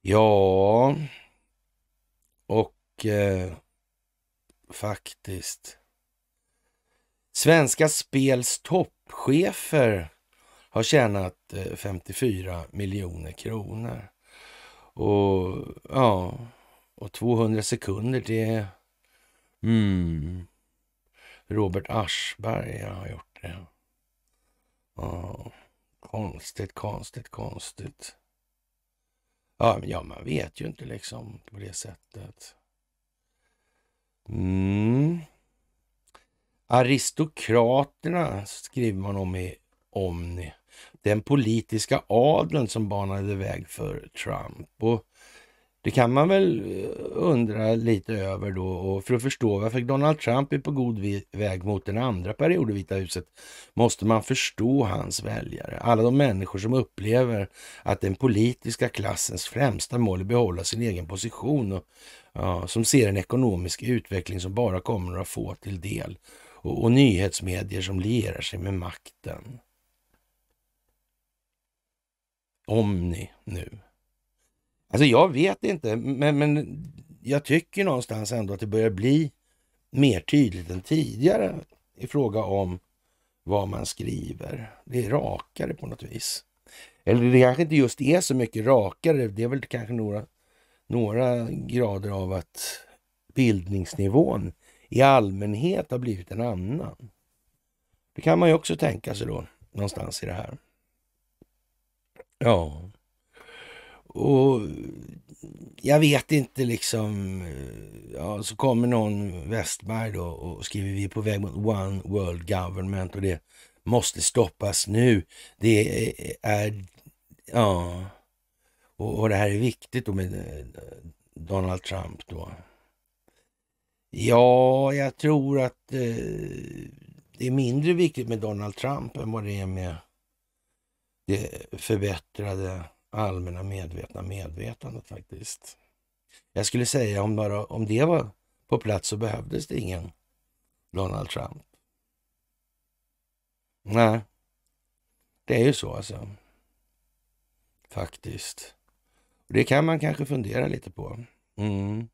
A: Ja, och eh, faktiskt. Svenska Spels toppchefer har tjänat 54 eh, miljoner kronor. Och ja, och 200 sekunder det... Mm. Robert Aschberg har gjort det. Ja, konstigt, konstigt, konstigt. Ja, men ja, man vet ju inte liksom på det sättet. Mm. Aristokraterna skriver man om i Omni. Den politiska adeln som banade väg för Trump. Och det kan man väl eh, undra lite över då och för att förstå varför Donald Trump är på god väg mot den andra perioden i Vita huset måste man förstå hans väljare. Alla de människor som upplever att den politiska klassens främsta mål är att behålla sin egen position och ja, som ser en ekonomisk utveckling som bara kommer några få till del och, och nyhetsmedier som lierar sig med makten. Om ni nu Alltså jag vet inte, men, men jag tycker någonstans ändå att det börjar bli mer tydligt än tidigare i fråga om vad man skriver. Det är rakare på något vis. Eller det kanske inte just är så mycket rakare. Det är väl kanske några, några grader av att bildningsnivån i allmänhet har blivit en annan. Det kan man ju också tänka sig då någonstans i det här. Ja. Och jag vet inte liksom. Ja, så kommer någon Westberg då och skriver vi är på väg mot One World Government och det måste stoppas nu. Det är, ja, och, och det här är viktigt då med eh, Donald Trump då. Ja, jag tror att eh, det är mindre viktigt med Donald Trump än vad det är med det förbättrade allmänna medvetna medvetandet faktiskt. Jag skulle säga om, bara, om det var på plats så behövdes det ingen Donald Trump. Nej, det är ju så alltså. Faktiskt. Det kan man kanske fundera lite på. Mm.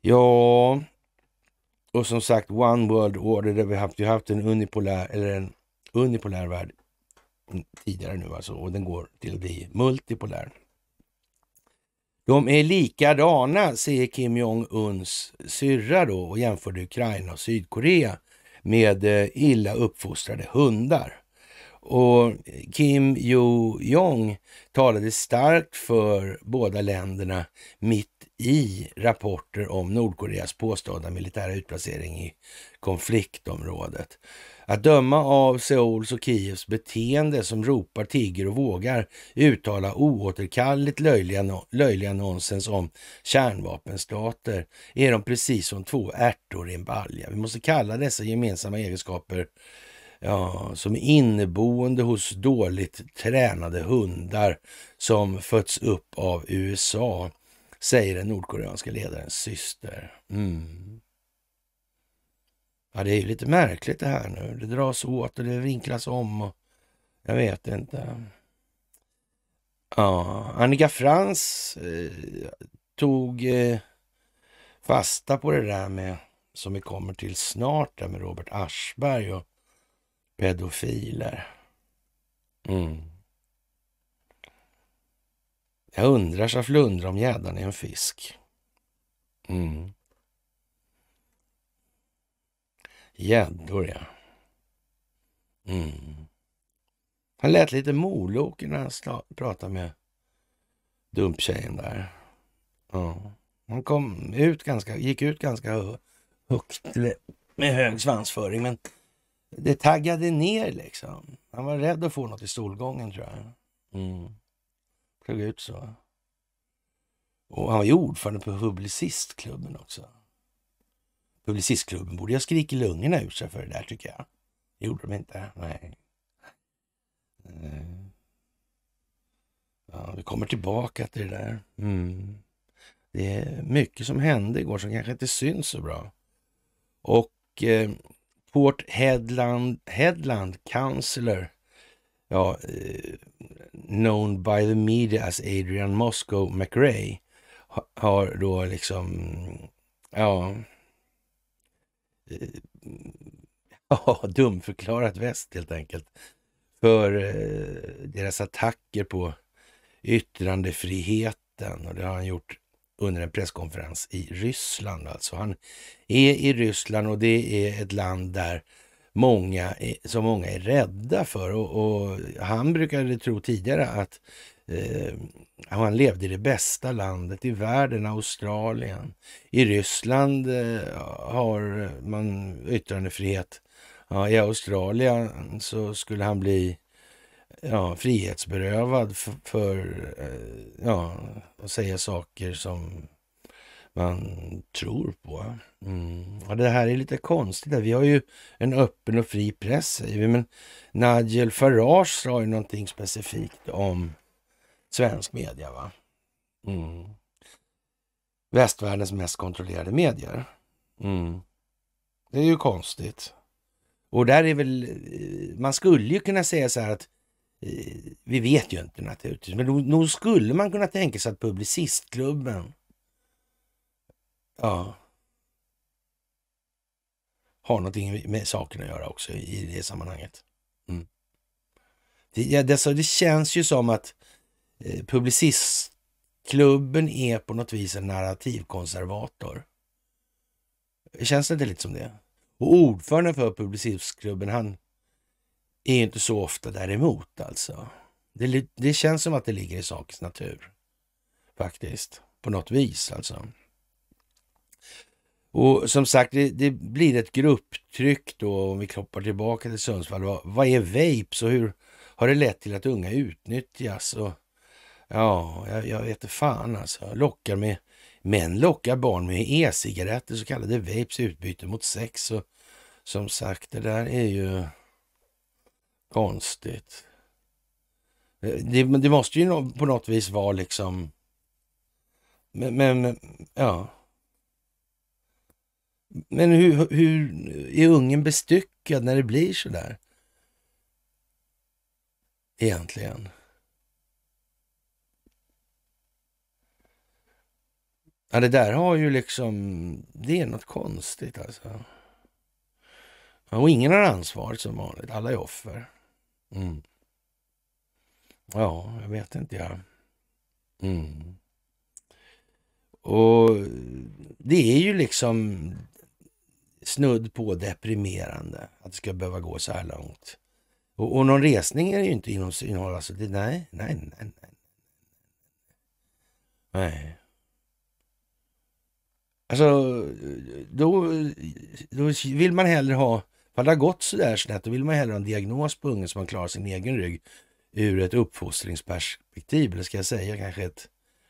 A: Ja, och som sagt One World Order där vi haft, vi haft en unipolär, eller en unipolär värld tidigare nu alltså och den går till att bli multipolär. De är likadana, säger Kim Jong-Uns syrra då och jämförde Ukraina och Sydkorea med eh, illa uppfostrade hundar. Och Kim Jo-Jong talade starkt för båda länderna mitt i rapporter om Nordkoreas påstådda militära utplacering i konfliktområdet. Att döma av Seouls och Kievs beteende som ropar, tigger och vågar uttala oåterkalleligt löjliga, löjliga nonsens om kärnvapenstater är de precis som två ärtor i en balja. Vi måste kalla dessa gemensamma egenskaper ja, som är inneboende hos dåligt tränade hundar som fötts upp av USA, säger den nordkoreanska ledarens syster. Mm. Ja, det är lite märkligt det här nu. Det dras åt och det vinklas om och jag vet inte. Ja, Annika Frans eh, tog eh, fasta på det där med, som vi kommer till snart, där med Robert Aschberg och pedofiler. Mm. Jag undrar så flundra om gäddan är en fisk. Mm. Gäddor, ja. Mm. Han lät lite moloken när han pratade med dumptjejen där. Ja. Han kom ut ganska, gick ut ganska högt med hög svansföring, men det taggade ner liksom. Han var rädd att få något i stolgången tror jag. Mm. Såg ut så. Och han var ju ordförande på Publicistklubben också. Publicistklubben borde ha skrikit lungorna ur sig för det där tycker jag. Det gjorde de inte. Nej. Eh. Ja, vi kommer tillbaka till det där. Mm. Det är mycket som hände igår som kanske inte syns så bra. Och eh, Port Headland, Headland Counselor, ja, eh, known by the media as Adrian Moscow McRae, har, har då liksom, ja, Eh, ja, dumförklarat väst helt enkelt för eh, deras attacker på yttrandefriheten och det har han gjort under en presskonferens i Ryssland. Alltså han är i Ryssland och det är ett land där många, som många är rädda för. Och, och han brukade tro tidigare att eh, han levde i det bästa landet i världen, Australien. I Ryssland eh, har man yttrandefrihet. Ja, I Australien så skulle han bli ja, frihetsberövad för, för eh, ja, att säga saker som man tror på. Mm. Ja, det här är lite konstigt. Vi har ju en öppen och fri press, säger vi. Men Nigel Farage sa ju någonting specifikt om svensk media. va? Mm. Västvärldens mest kontrollerade medier. Mm. Det är ju konstigt. Och där är väl, man skulle ju kunna säga så här att eh, vi vet ju inte naturligtvis, men nog skulle man kunna tänka sig att Publicistklubben ja, har någonting med saken att göra också i det sammanhanget. Mm. Det, ja, det, så det känns ju som att Eh, publicistklubben är på något vis en narrativkonservator. Känns det inte lite som det? Och ordföranden för Publicistklubben, han är ju inte så ofta däremot alltså. Det, det känns som att det ligger i sakens natur. Faktiskt, på något vis alltså. Och som sagt, det, det, blir ett grupptryck då om vi hoppar tillbaka till Sundsvall. Vad, vad är vapes och hur har det lett till att unga utnyttjas? Och Ja, jag, jag vet fan alltså. Lockar med, män lockar barn med e-cigaretter, så kallade vapes, utbyte mot sex. Och som sagt, det där är ju konstigt. Eh, det, det måste ju på något vis vara liksom... Men, men ja. Men hur, hur är ungen bestyckad när det blir så där? Egentligen. Ja, det där har ju liksom... Det är något konstigt alltså. och ingen har ansvaret som vanligt. Alla är offer. Mm. Ja, jag vet inte jag. Mm. Och det är ju liksom snudd på deprimerande att det ska behöva gå så här långt. Och, och någon resning är det ju inte inom synhåll. Alltså, det, nej, nej, nej, nej. Nej. Alltså, då, då vill man hellre ha, för det har gått sådär snett, då vill man hellre ha en diagnos på ungen så man klarar sin egen rygg ur ett uppfostringsperspektiv, eller ska jag säga kanske ett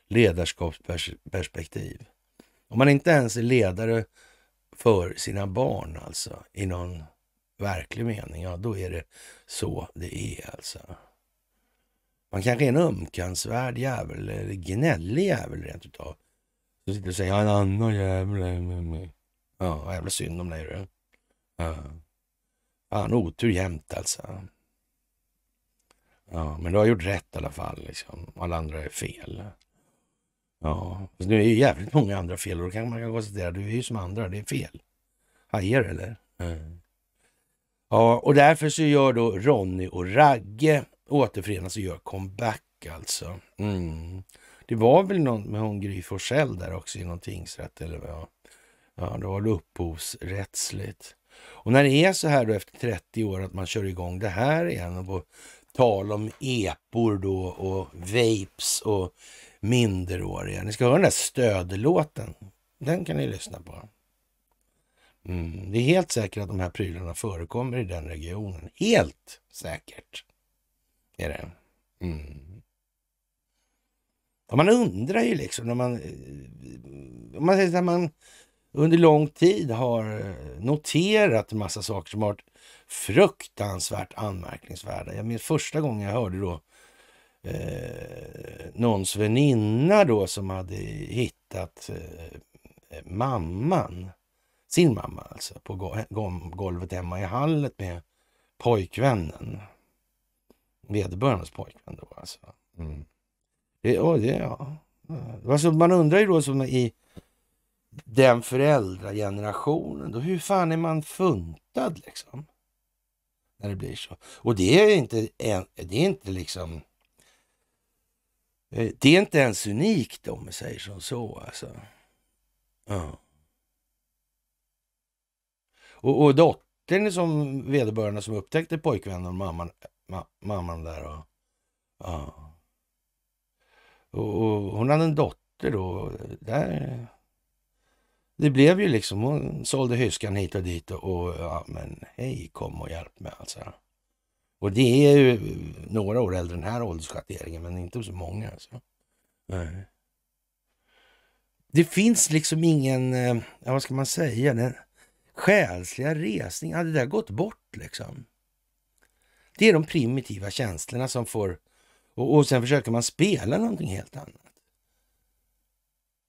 A: ledarskapsperspektiv. Om man inte ens är ledare för sina barn alltså, i någon verklig mening, ja då är det så det är alltså. Man kanske är en ömkansvärd jävel, eller gnällig jävel rent utav. Du sitter och säger, jag en annan jävel. Ja, jävla synd om dig du. Ja. Fan, otur jämt alltså. Ja, men du har gjort rätt i alla fall. Liksom. Alla andra är fel. Ja, Fast nu är ju jävligt många andra fel och då kan man kan konstatera att du är ju som andra, det är fel. Hajar eller? Mm. Ja, och därför så gör då Ronny och Ragge återförenas och gör comeback alltså. Mm. Det var väl någon med hon Gry Forssell där också i någon tingsrätt eller vad? Ja, då var det upphovsrättsligt. Och när det är så här då efter 30 år att man kör igång det här igen och på tal om epor då och vapes och minderåriga. Ni ska höra den där stödlåten. Den kan ni lyssna på. Mm. Det är helt säkert att de här prylarna förekommer i den regionen. Helt säkert är det. Mm. Ja, man undrar ju liksom när man, eh, om man, säger här, man under lång tid har eh, noterat en massa saker som har varit fruktansvärt anmärkningsvärda. Jag minns första gången jag hörde då eh, någons väninna då som hade hittat eh, mamman, sin mamma alltså, på golvet hemma i hallet med pojkvännen. Vederbörandes pojkvän då alltså. Mm. Det, oh, det, ja. alltså, man undrar ju då som i den föräldragenerationen, då hur fan är man funtad liksom? När det blir så. Och det är inte, det är inte liksom... Eh, det är inte ens unikt om vi säger som så alltså. Ja. Och, och dottern som vederbörande som upptäckte pojkvännen och mamman, ma, mamman där och... Ja. Och, och hon hade en dotter då. Där. Det blev ju liksom, hon sålde hyskan hit och dit och, och ja men hej kom och hjälp mig alltså. Och det är ju några år äldre den här ålderschatteringen men inte så många alltså. Nej. Det finns liksom ingen, ja, eh, vad ska man säga, den själsliga resning. Hade det där gått bort liksom? Det är de primitiva känslorna som får och, och sen försöker man spela någonting helt annat.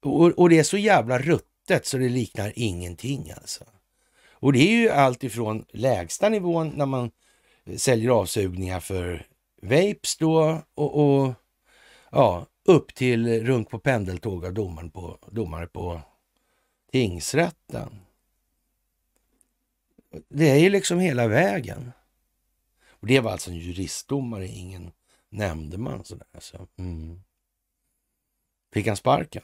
A: Och, och det är så jävla ruttet så det liknar ingenting alltså. Och det är ju allt ifrån lägsta nivån när man säljer avsugningar för vapes då och, och ja, upp till runt på pendeltåg av domaren på, domare på tingsrätten. Det är ju liksom hela vägen. Och det var alltså en juristdomare, ingen Nämnde man sådär alltså? Mm. Fick han sparken?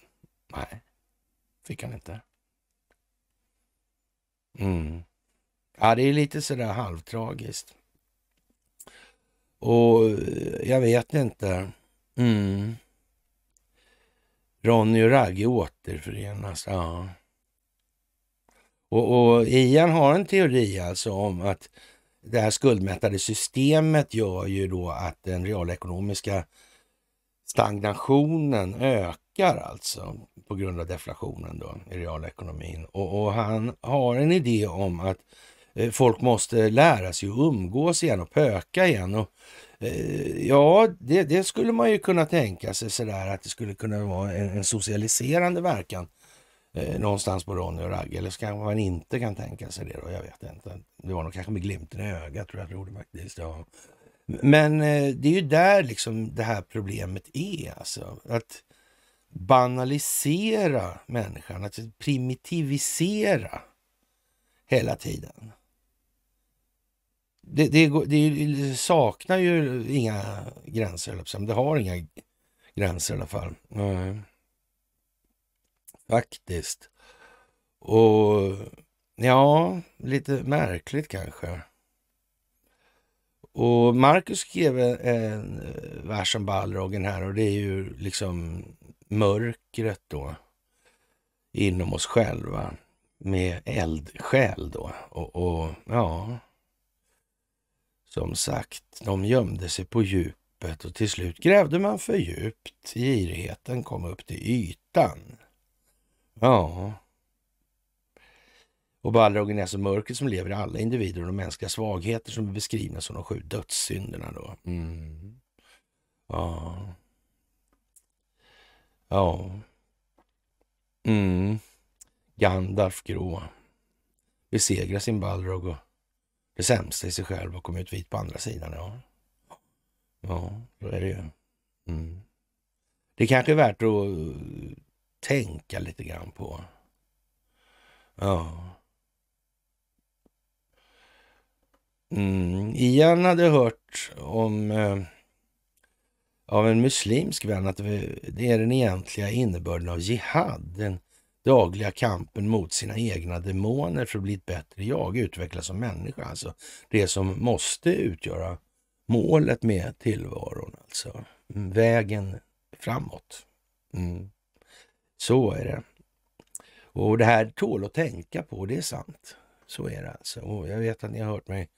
A: Nej, fick han inte. Mm. Ja, det är lite sådär halvtragiskt. Och eh, jag vet inte. Mm. Ronny och Ragge återförenas. Ja. Och, och Ian har en teori alltså om att det här skuldmättade systemet gör ju då att den realekonomiska stagnationen ökar alltså på grund av deflationen då i realekonomin. Och, och han har en idé om att eh, folk måste lära sig att umgås igen och pöka igen. Och, eh, ja, det, det, skulle man ju kunna tänka sig sådär att det skulle kunna vara en, en socialiserande verkan eh, någonstans på Ronny och Ragge. Eller så kanske man inte kan tänka sig det då, jag vet inte. Det var nog kanske med glimten i ögat tror jag gjorde faktiskt. Ja. Men eh, det är ju där liksom det här problemet är alltså. Att banalisera människan, att primitivisera hela tiden. Det, det, det, saknar ju inga gränser, det har inga gränser i alla fall. Mm. Faktiskt. Och ja, lite märkligt kanske. Och Marcus skrev en eh, vers om Balrogen här och det är ju liksom mörkret då inom oss själva med eldsjäl då. Och, och, ja, som sagt, de gömde sig på djupet och till slut grävde man för djupt. Girigheten kom upp till ytan. Ja. Och Balrogen är så mörker som lever i alla individer och de mänskliga svagheter som är beskrivna som de sju dödssynderna. Då. Mm. Ja. Ja. Mm. Gandalf grå. Besegra sin Balrog och det sämsta i sig själv och kom ut vit på andra sidan. Ja, ja då är det ju. Mm. Det kanske är värt att tänka lite grann på. Ja. Mm. Ian hade hört om eh, av en muslimsk vän att det är den egentliga innebörden av jihad. Den dagliga kampen mot sina egna demoner för att bli ett bättre jag, utvecklas som människa. Alltså det som måste utgöra målet med tillvaron, alltså mm, vägen framåt. Mm. Så är det. Och det här tål att tänka på, det är sant. Så är det alltså. Och jag vet att ni har hört mig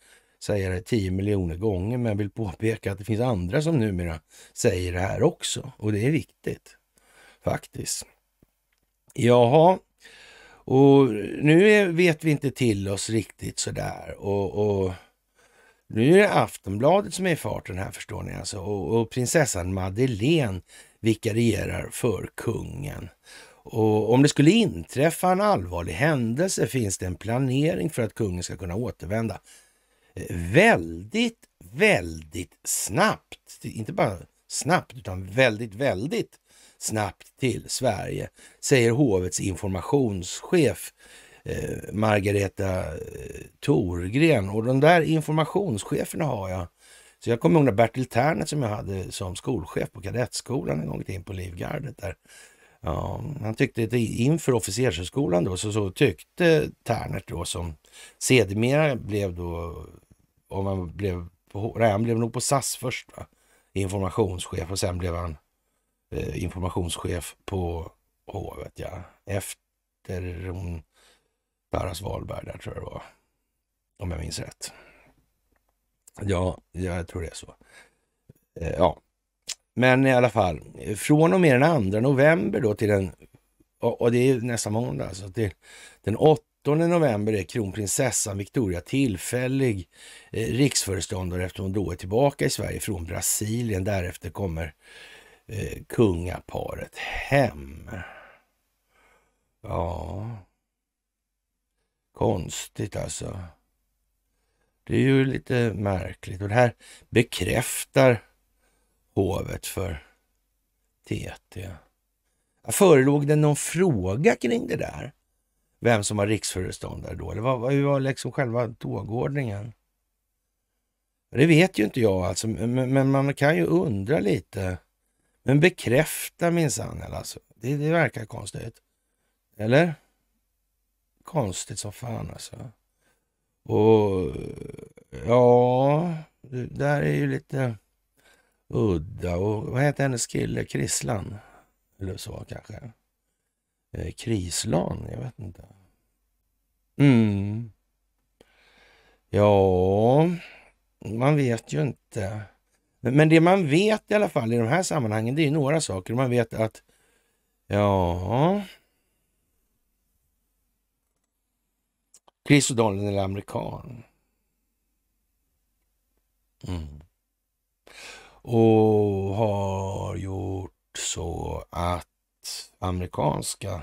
A: säga det tio miljoner gånger, men jag vill påpeka att det finns andra som numera säger det här också. Och det är viktigt, faktiskt. Jaha, och nu vet vi inte till oss riktigt sådär. Och, och nu är det Aftonbladet som är i farten här förstår ni alltså. Och, och prinsessan Madeleine vikarierar för kungen. Och om det skulle inträffa en allvarlig händelse finns det en planering för att kungen ska kunna återvända eh, väldigt, väldigt snabbt. Inte bara snabbt, utan väldigt, väldigt snabbt till Sverige, säger hovets informationschef eh, Margareta eh, Thorgren. Och de där informationscheferna har jag så jag kommer ihåg när Bertil Ternet som jag hade som skolchef på kadettskolan en gång i tiden på Livgardet där. Ja, han tyckte att inför officershögskolan då så, så tyckte Ternet då som sedermera blev då, om han blev på, nej, han blev nog på SAS först va? informationschef och sen blev han eh, informationschef på hovet ja. Efter hon, Paras Wahlberg där tror jag det var. Om jag minns rätt. Ja, jag tror det är så. Eh, ja, men i alla fall, från och med den 2 november då till den, och det är nästa måndag, alltså till den 8 november är kronprinsessan Victoria tillfällig eh, riksföreståndare eftersom hon då är tillbaka i Sverige från Brasilien. Därefter kommer eh, kungaparet hem. Ja, konstigt alltså. Det är ju lite märkligt och det här bekräftar hovet för TT. Förelåg det någon fråga kring det där? Vem som var riksföreståndare då? Eller vad, hur var liksom själva tågordningen? Det vet ju inte jag alltså, men, men man kan ju undra lite. Men bekräfta minsann alltså. Det, det verkar konstigt. Eller? Konstigt som fan alltså. Och ja, det där är ju lite udda. Och vad heter hennes kille? Krisslan? Eller så kanske. Eh, Krislan? Jag vet inte. Mm. Ja, man vet ju inte. Men det man vet i alla fall i de här sammanhangen, det är några saker. Man vet att, ja, Chris O'Donnell eller amerikan. Mm. Och har gjort så att amerikanska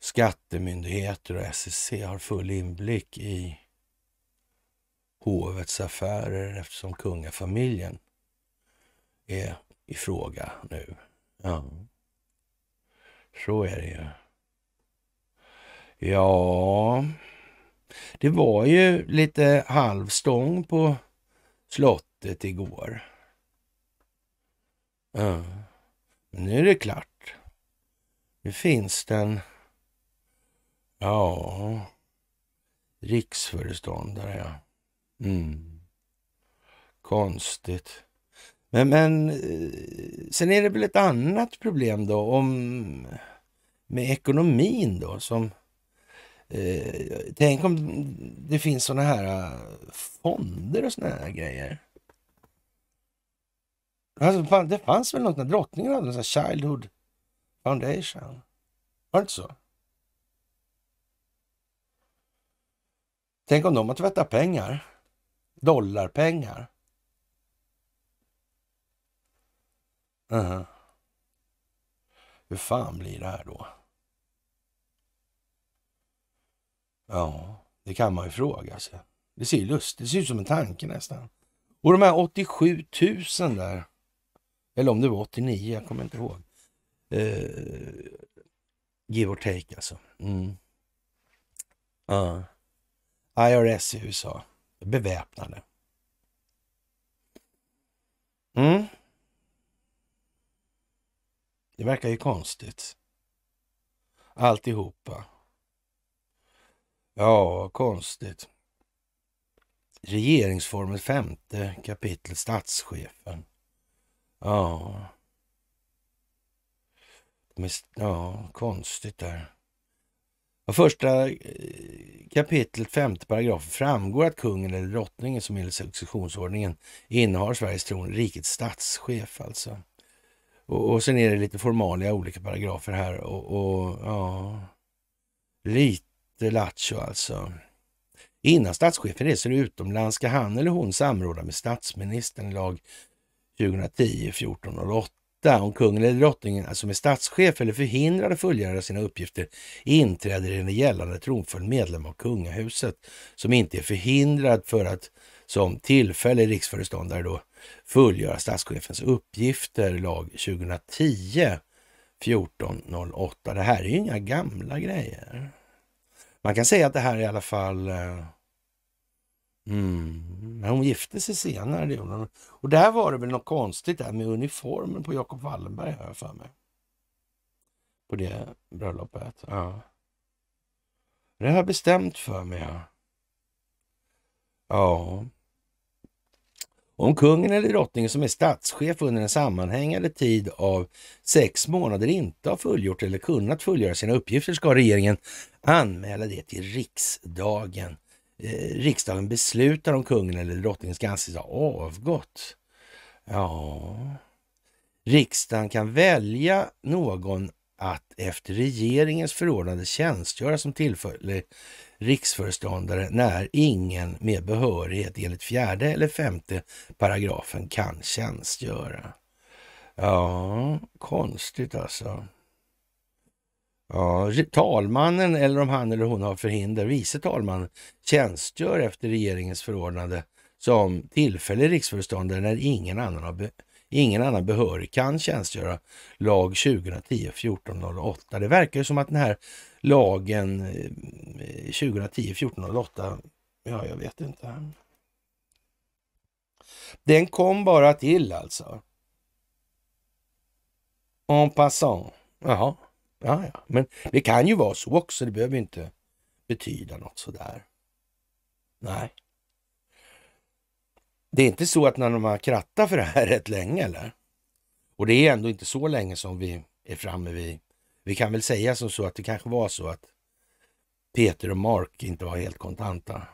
A: skattemyndigheter och SEC har full inblick i hovets affärer eftersom kungafamiljen är i fråga nu. Ja. Så är det ju. Ja, det var ju lite halvstång på slottet igår. Ja. Nu är det klart. Nu finns den... Ja... Riksföreståndare, ja. Mm. Konstigt. Men, men eh, sen är det väl ett annat problem då om med ekonomin då som Eh, tänk om det finns sådana här eh, fonder och sådana här grejer. Alltså, det fanns väl något när drottningen hade en sån här Childhood Foundation? Var det inte så? Tänk om de har tvättat pengar. Dollarpengar. Uh -huh. Hur fan blir det här då? Ja, det kan man ju fråga sig. Det ser ju lustigt, det ser ut som en tanke nästan. Och de här 87 000 där, eller om det var 89, jag kommer inte ihåg. Uh, give or take alltså. Mm. Uh. IRS i USA, beväpnade. Mm. Det verkar ju konstigt. Alltihopa. Ja, konstigt. Regeringsformen femte kapitel, statschefen. Ja. Ja, konstigt där. Av första eh, kapitlet, femte paragrafen framgår att kungen eller drottningen som enligt successionsordningen innehar Sveriges tron, rikets statschef alltså. Och, och sen är det lite formalia olika paragrafer här och, och ja, lite efter Lattjo alltså. Innan statschefen reser utomlands ska han eller hon samråda med statsministern lag 2010 1408 om kungen eller drottningen, alltså är statschef eller förhindrad att fullgöra sina uppgifter, inträder i den gällande tronföljd medlem av kungahuset som inte är förhindrad för att som tillfällig riksföreståndare då fullgöra statschefens uppgifter lag 2010 1408. Det här är ju inga gamla grejer. Man kan säga att det här i alla fall... Eh, mm, hon gifte sig senare, det hon. Och där var det väl något konstigt där med uniformen på Jakob Wallenberg, har jag för mig. På det bröllopet. Ja. Det har jag bestämt för mig. Ja. ja. Om kungen eller drottningen som är statschef under en sammanhängande tid av sex månader inte har fullgjort eller kunnat fullgöra sina uppgifter ska regeringen anmäla det till riksdagen. Eh, riksdagen beslutar om kungen eller drottningen ska anses ha avgått. Ja, riksdagen kan välja någon att efter regeringens förordnande tjänstgöra som tillfällig riksföreståndare när ingen med behörighet enligt fjärde eller femte paragrafen kan tjänstgöra. Ja, konstigt alltså. Ja, talmannen eller om han eller hon har förhinder, vice talman tjänstgör efter regeringens förordnande som tillfällig riksföreståndare när ingen annan har Ingen annan behörig kan tjänstgöra. Lag 2010-1408. Det verkar som att den här lagen 2010-1408, eh, ja jag vet inte. Den kom bara till alltså. En passant. Jaha, ja, ja. men det kan ju vara så också. Det behöver inte betyda något sådär. Nej. Det är inte så att när de har krattat för det här rätt länge eller? Och det är ändå inte så länge som vi är framme vid. Vi kan väl säga som så att det kanske var så att Peter och Mark inte var helt kontanta.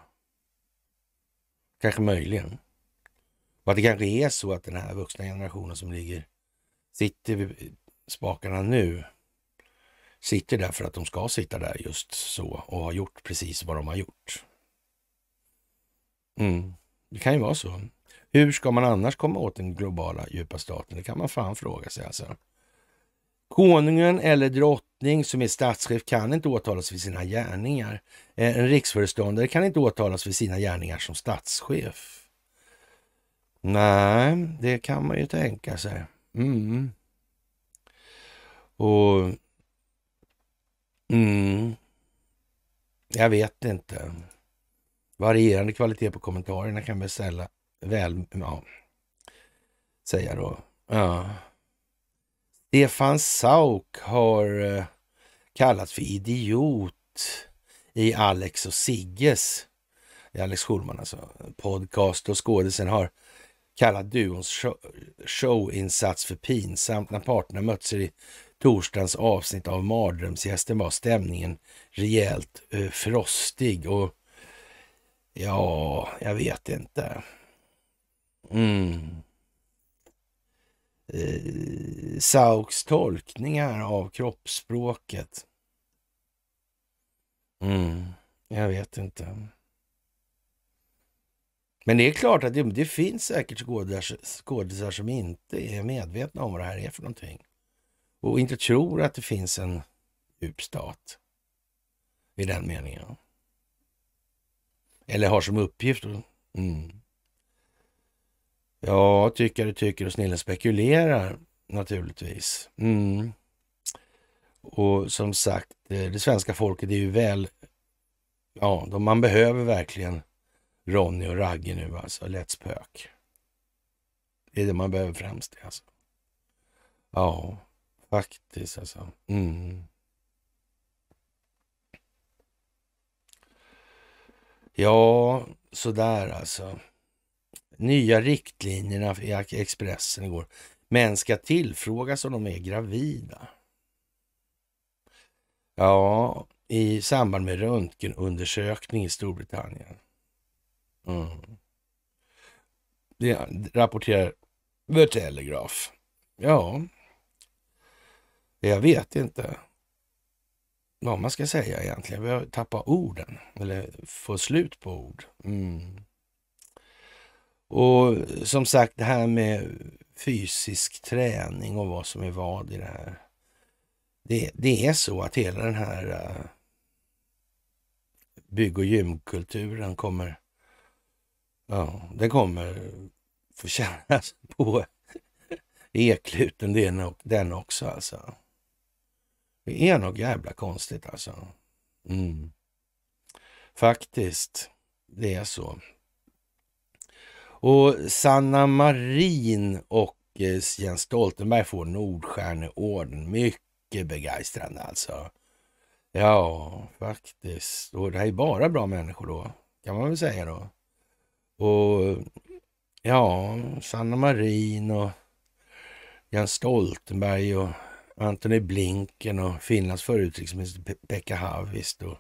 A: Kanske möjligen. Och att det kanske är så att den här vuxna generationen som ligger, sitter vid spakarna nu, sitter där för att de ska sitta där just så och har gjort precis vad de har gjort. Mm. Det kan ju vara så. Hur ska man annars komma åt den globala djupa staten? Det kan man fan fråga sig alltså. Konungen eller drottning som är statschef kan inte åtalas för sina gärningar. Eh, en riksföreståndare kan inte åtalas för sina gärningar som statschef. Nej, det kan man ju tänka sig. Mm. Och... Mm, jag vet inte. Varierande kvalitet på kommentarerna kan väl sälla, väl, ja, säga då. Ja. Stefan Sauk har eh, kallats för idiot i Alex och Sigges, i Alex Schulman alltså, podcast och skådisen har kallat duons showinsats för pinsamt. När parterna möttes i torsdagens avsnitt av Mardrömsgästen var stämningen rejält eh, frostig och Ja, jag vet inte. Mm. Eh, Sauks tolkningar av kroppsspråket. Mm. Jag vet inte. Men det är klart att det, det finns säkert skådisar som inte är medvetna om vad det här är för någonting. Och inte tror att det finns en djup stat. I den meningen. Eller har som uppgift. Mm. Ja, tycker och tycker och snillen spekulerar naturligtvis. Mm. Och som sagt, eh, det svenska folket är ju väl... Ja, man behöver verkligen Ronny och Ragge nu alltså. Lätt spök. Det är det man behöver främst. Alltså. Ja, faktiskt alltså. Mm. Ja, sådär alltså. Nya riktlinjerna i Expressen igår. Män ska tillfrågas om de är gravida. Ja, i samband med röntgenundersökning i Storbritannien. Mm. Det rapporterar The Telegraph. Ja, jag vet inte vad man ska säga egentligen. Vi har tappat orden eller få slut på ord. Mm. Och som sagt, det här med fysisk träning och vad som är vad i det här. Det, det är så att hela den här uh, bygg och gymkulturen kommer, ja, den kommer få kännas på ekluten den också alltså. Det är nog jävla konstigt alltså. Mm. Faktiskt, det är så. Och Sanna Marin och eh, Jens Stoltenberg får Nordstjärneorden. Mycket begeistrande alltså. Ja, faktiskt. Och det här är bara bra människor då, kan man väl säga då. Och ja, Sanna Marin och Jens Stoltenberg och Antony Blinken och Finlands förre utrikesminister Pekka Haavisto. Och,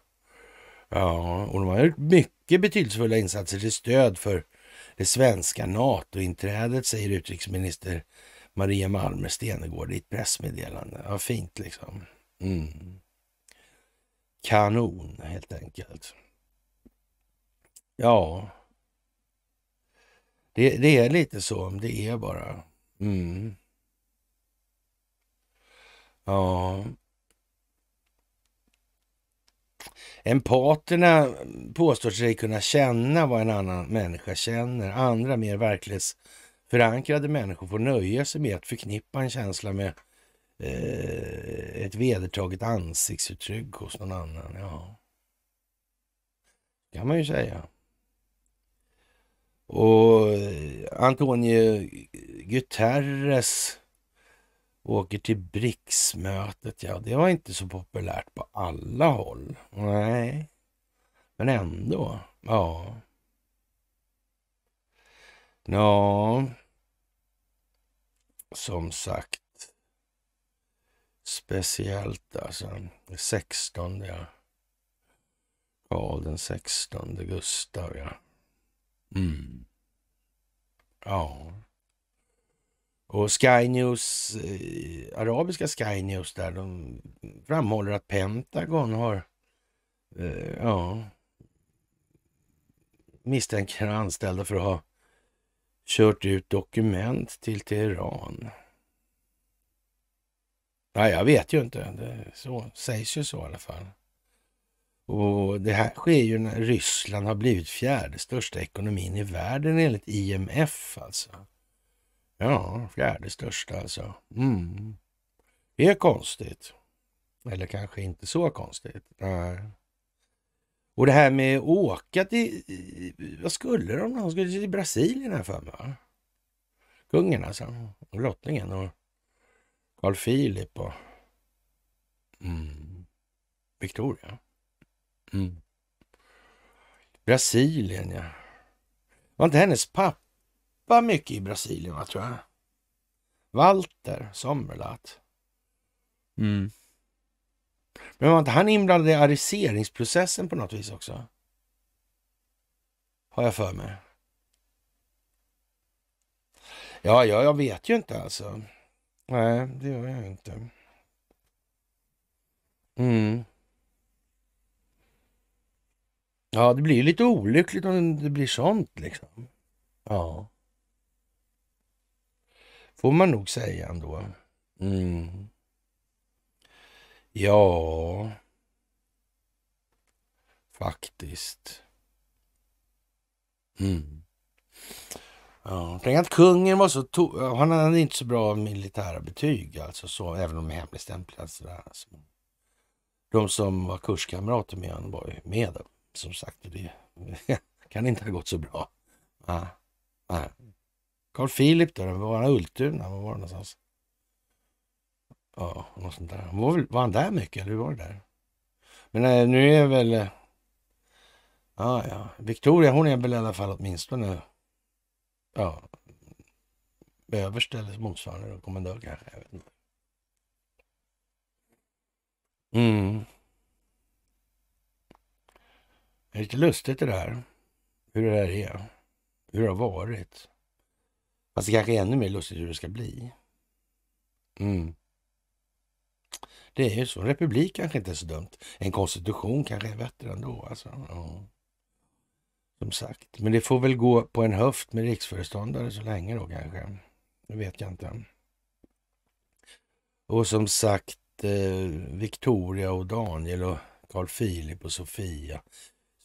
A: ja, och de har gjort mycket betydelsefulla insatser till stöd för det svenska NATO-inträdet, säger utrikesminister Maria Malmer Stenegård i ett pressmeddelande. Ja, fint liksom. Mm. Kanon, helt enkelt. Ja, det, det, är lite så. Det är bara. Mm. Ja. Empaterna påstår sig kunna känna vad en annan människa känner. Andra mer verklighetsförankrade människor får nöja sig med att förknippa en känsla med eh, ett vedertaget ansiktsuttryck hos någon annan. Ja, kan man ju säga. Och eh, Antonio Guterres åker till BRICS-mötet. Ja, det var inte så populärt på alla håll. Nej, men ändå. Ja. Ja, som sagt. Speciellt alltså. 16 ja. Karl den 16 Gustav ja. Mm. Ja. Och Sky News, eh, arabiska Sky News där, de framhåller att Pentagon har, eh, ja, misstänker anställda för att ha kört ut dokument till Teheran. Nej, jag vet ju inte. Det så, sägs ju så i alla fall. Och Det här sker ju när Ryssland har blivit fjärde största ekonomin i världen enligt IMF alltså. Ja, fjärde största alltså. Mm. Det är konstigt. Eller kanske inte så konstigt. Nej. Och det här med att åka till... Vad skulle de? De skulle till Brasilien här för mig. Kungen alltså. Och drottningen och Carl Philip och mm, Victoria. Mm. Brasilien ja. Var inte hennes pappa jobbar mycket i Brasilien, va, tror jag. Walter Sommerlath. Mm. Men var inte han inblandad i ariseringsprocessen på något vis också? Har jag för mig. Ja, ja, jag vet ju inte alltså. Nej, det gör jag inte. Mm. Ja, det blir lite olyckligt om det blir sånt liksom. Ja får man nog säga ändå. Mm. Ja... Faktiskt. Mm. Ja, tänk att kungen var så... Han hade inte så bra militära betyg, alltså, så, även om de hemligstämplade. Alltså. De som var kurskamrater med honom var ju med. Som sagt, det kan inte ha gått så bra. Ah, ah. Carl Philip då, var han Ultuna? Var var någonstans? Ja, något sånt där. Var, var han där mycket eller hur var det där? Men nej, eh, nu är väl... Eh, ja, ja. Victoria hon är väl i alla fall åtminstone... Ja. Överste eller motsvarande då, kommendör kanske. Jag vet inte. Mm. Det är lite lustigt det där. Hur det här är. Hur det har varit. Fast det kanske är ännu mer lustigt hur det ska bli. Mm. Det är ju så. En republik kanske inte är så dumt. En konstitution kanske är bättre ändå. Alltså. Ja. Som sagt, men det får väl gå på en höft med riksföreståndare så länge då kanske. Det vet jag inte. Och som sagt, eh, Victoria och Daniel och Carl Philip och Sofia.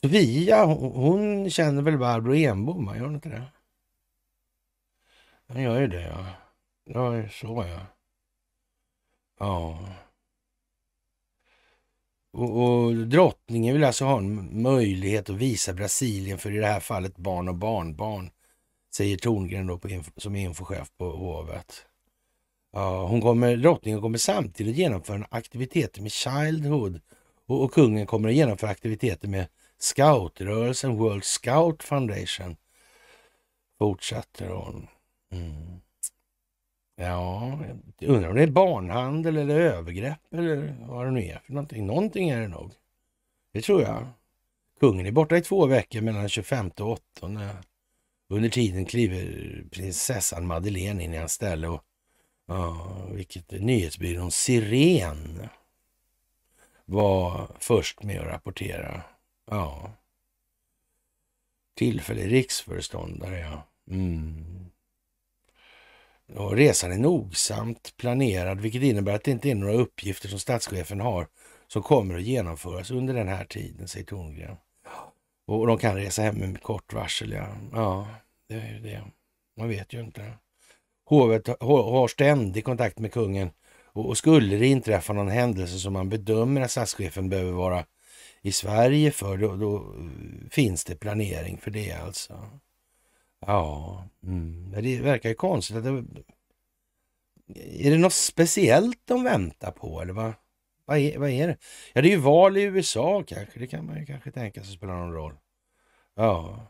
A: Sofia, hon, hon känner väl Barbro Enbom, gör hon inte det? Jag gör ju det, ja. Jag så, ja. Ja. Och, och drottningen vill alltså ha en möjlighet att visa Brasilien för i det här fallet barn och barnbarn, säger Torngren då på, som infochef på hovet. Ja, hon kommer, drottningen kommer samtidigt genomföra aktiviteter med Childhood och, och, kungen kommer att genomföra aktiviteter med scoutrörelsen World Scout Foundation. Fortsätter hon. Mm. Ja, jag undrar om det är barnhandel eller övergrepp eller vad det nu är för någonting. Någonting är det nog. Det tror jag. Kungen är borta i två veckor mellan 25 och 8. Under tiden kliver prinsessan Madeleine in i hans ställe och ja, vilket nyhetsbyrån Siren var först med att rapportera. Ja. Tillfällig riksföreståndare, ja. Mm. Och resan är nogsamt planerad, vilket innebär att det inte är några uppgifter som statschefen har som kommer att genomföras under den här tiden, säger Thorngren. Och de kan resa hem med kort varsel. Ja, ja det är ju det. Man vet ju inte. Hovet har ständig kontakt med kungen och skulle det inträffa någon händelse som man bedömer att statschefen behöver vara i Sverige för, då, då eh, finns det planering för det alltså. Ja, mm. det verkar ju konstigt. Att det... Är det något speciellt de väntar på eller vad, vad, är, vad är det? Ja, det är ju val i USA kanske. Det kan man ju kanske tänka sig spelar någon roll. Ja.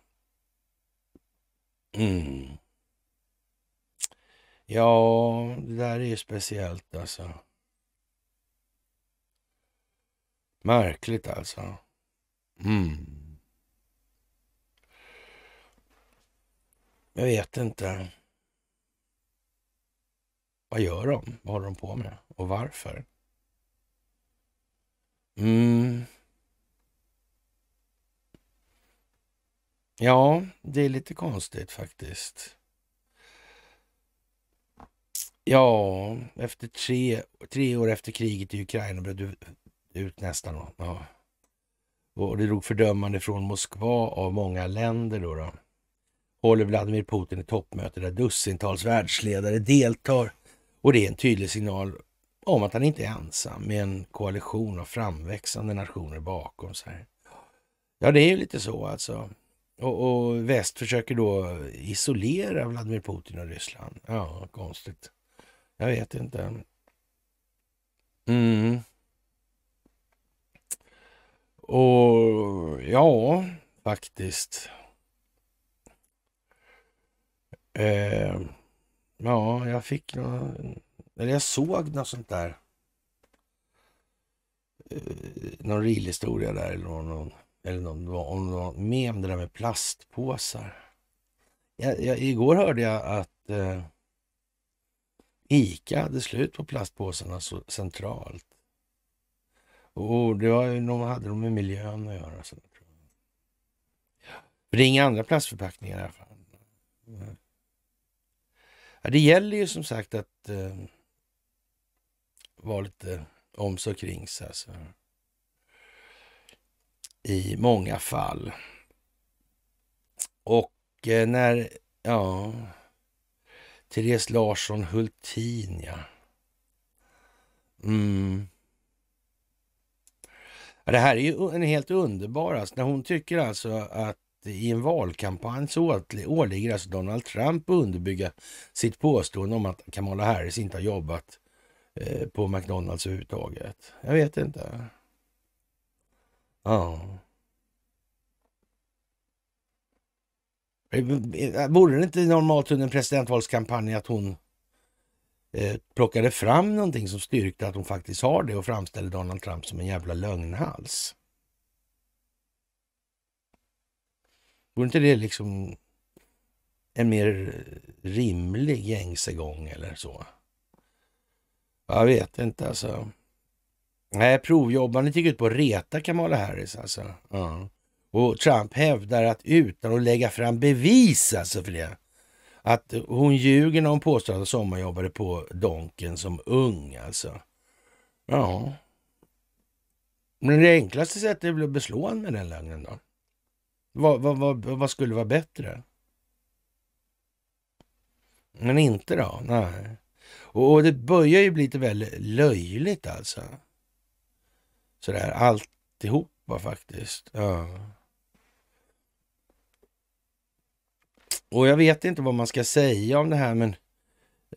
A: Mm. Ja, det där är ju speciellt alltså. Märkligt alltså. Mm. Jag vet inte. Vad gör de? Vad håller de på med? Och varför? Mm. Ja, det är lite konstigt faktiskt. Ja, efter tre, tre år efter kriget i Ukraina bröt ut, ut nästan. Ja. Och det drog fördömande från Moskva av många länder. då, då håller Vladimir Putin ett toppmöte där dussintals världsledare deltar. Och det är en tydlig signal om att han inte är ensam med en koalition av framväxande nationer bakom sig. Ja, det är ju lite så alltså. Och, och, väst försöker då isolera Vladimir Putin och Ryssland. Ja, konstigt. Jag vet inte. Mm. Och ja, faktiskt. Eh, ja, jag fick någon, eller jag såg något sånt där. Eh, någon real-historia där eller någon, eller någon, om någon mem, det där med plastpåsar. Jag, jag, igår hörde jag att eh, Ica hade slut på plastpåsarna så centralt. Och det var ju, de hade de med miljön att göra. Så, För det är inga andra plastförpackningar i alla fall. Mm. Ja, det gäller ju som sagt att eh, vara lite om så kring sig. Alltså. I många fall. Och eh, när, ja, Therese Larsson Hultin, ja. Mm. ja. Det här är ju en helt underbar, alltså, när hon tycker alltså att i en valkampanj så åligger alltså Donald Trump att underbygga sitt påstående om att Kamala Harris inte har jobbat eh, på McDonalds överhuvudtaget. Jag vet inte. Ja. Eh, eh, vore det inte normalt under en presidentvalskampanj att hon plockade fram någonting som styrkte att hon faktiskt har det och framställde Donald Trump som en jävla lögnhals? Vore inte det liksom en mer rimlig gängse gång eller så? Jag vet inte alltså. Nej, provjobbandet gick ut på att reta Kamala Harris alltså. Uh. Och Trump hävdar att utan att lägga fram bevis alltså för det, att hon ljuger när hon påstår att hon sommarjobbade på Donken som ung alltså. Ja. Men det enklaste sättet är väl att beslå honom med den lögnen då. Vad, vad, vad, vad skulle vara bättre? Men inte då? Nej. Och, och det börjar ju bli lite väl löjligt alltså. Sådär alltihopa faktiskt. Ja. Och jag vet inte vad man ska säga om det här men...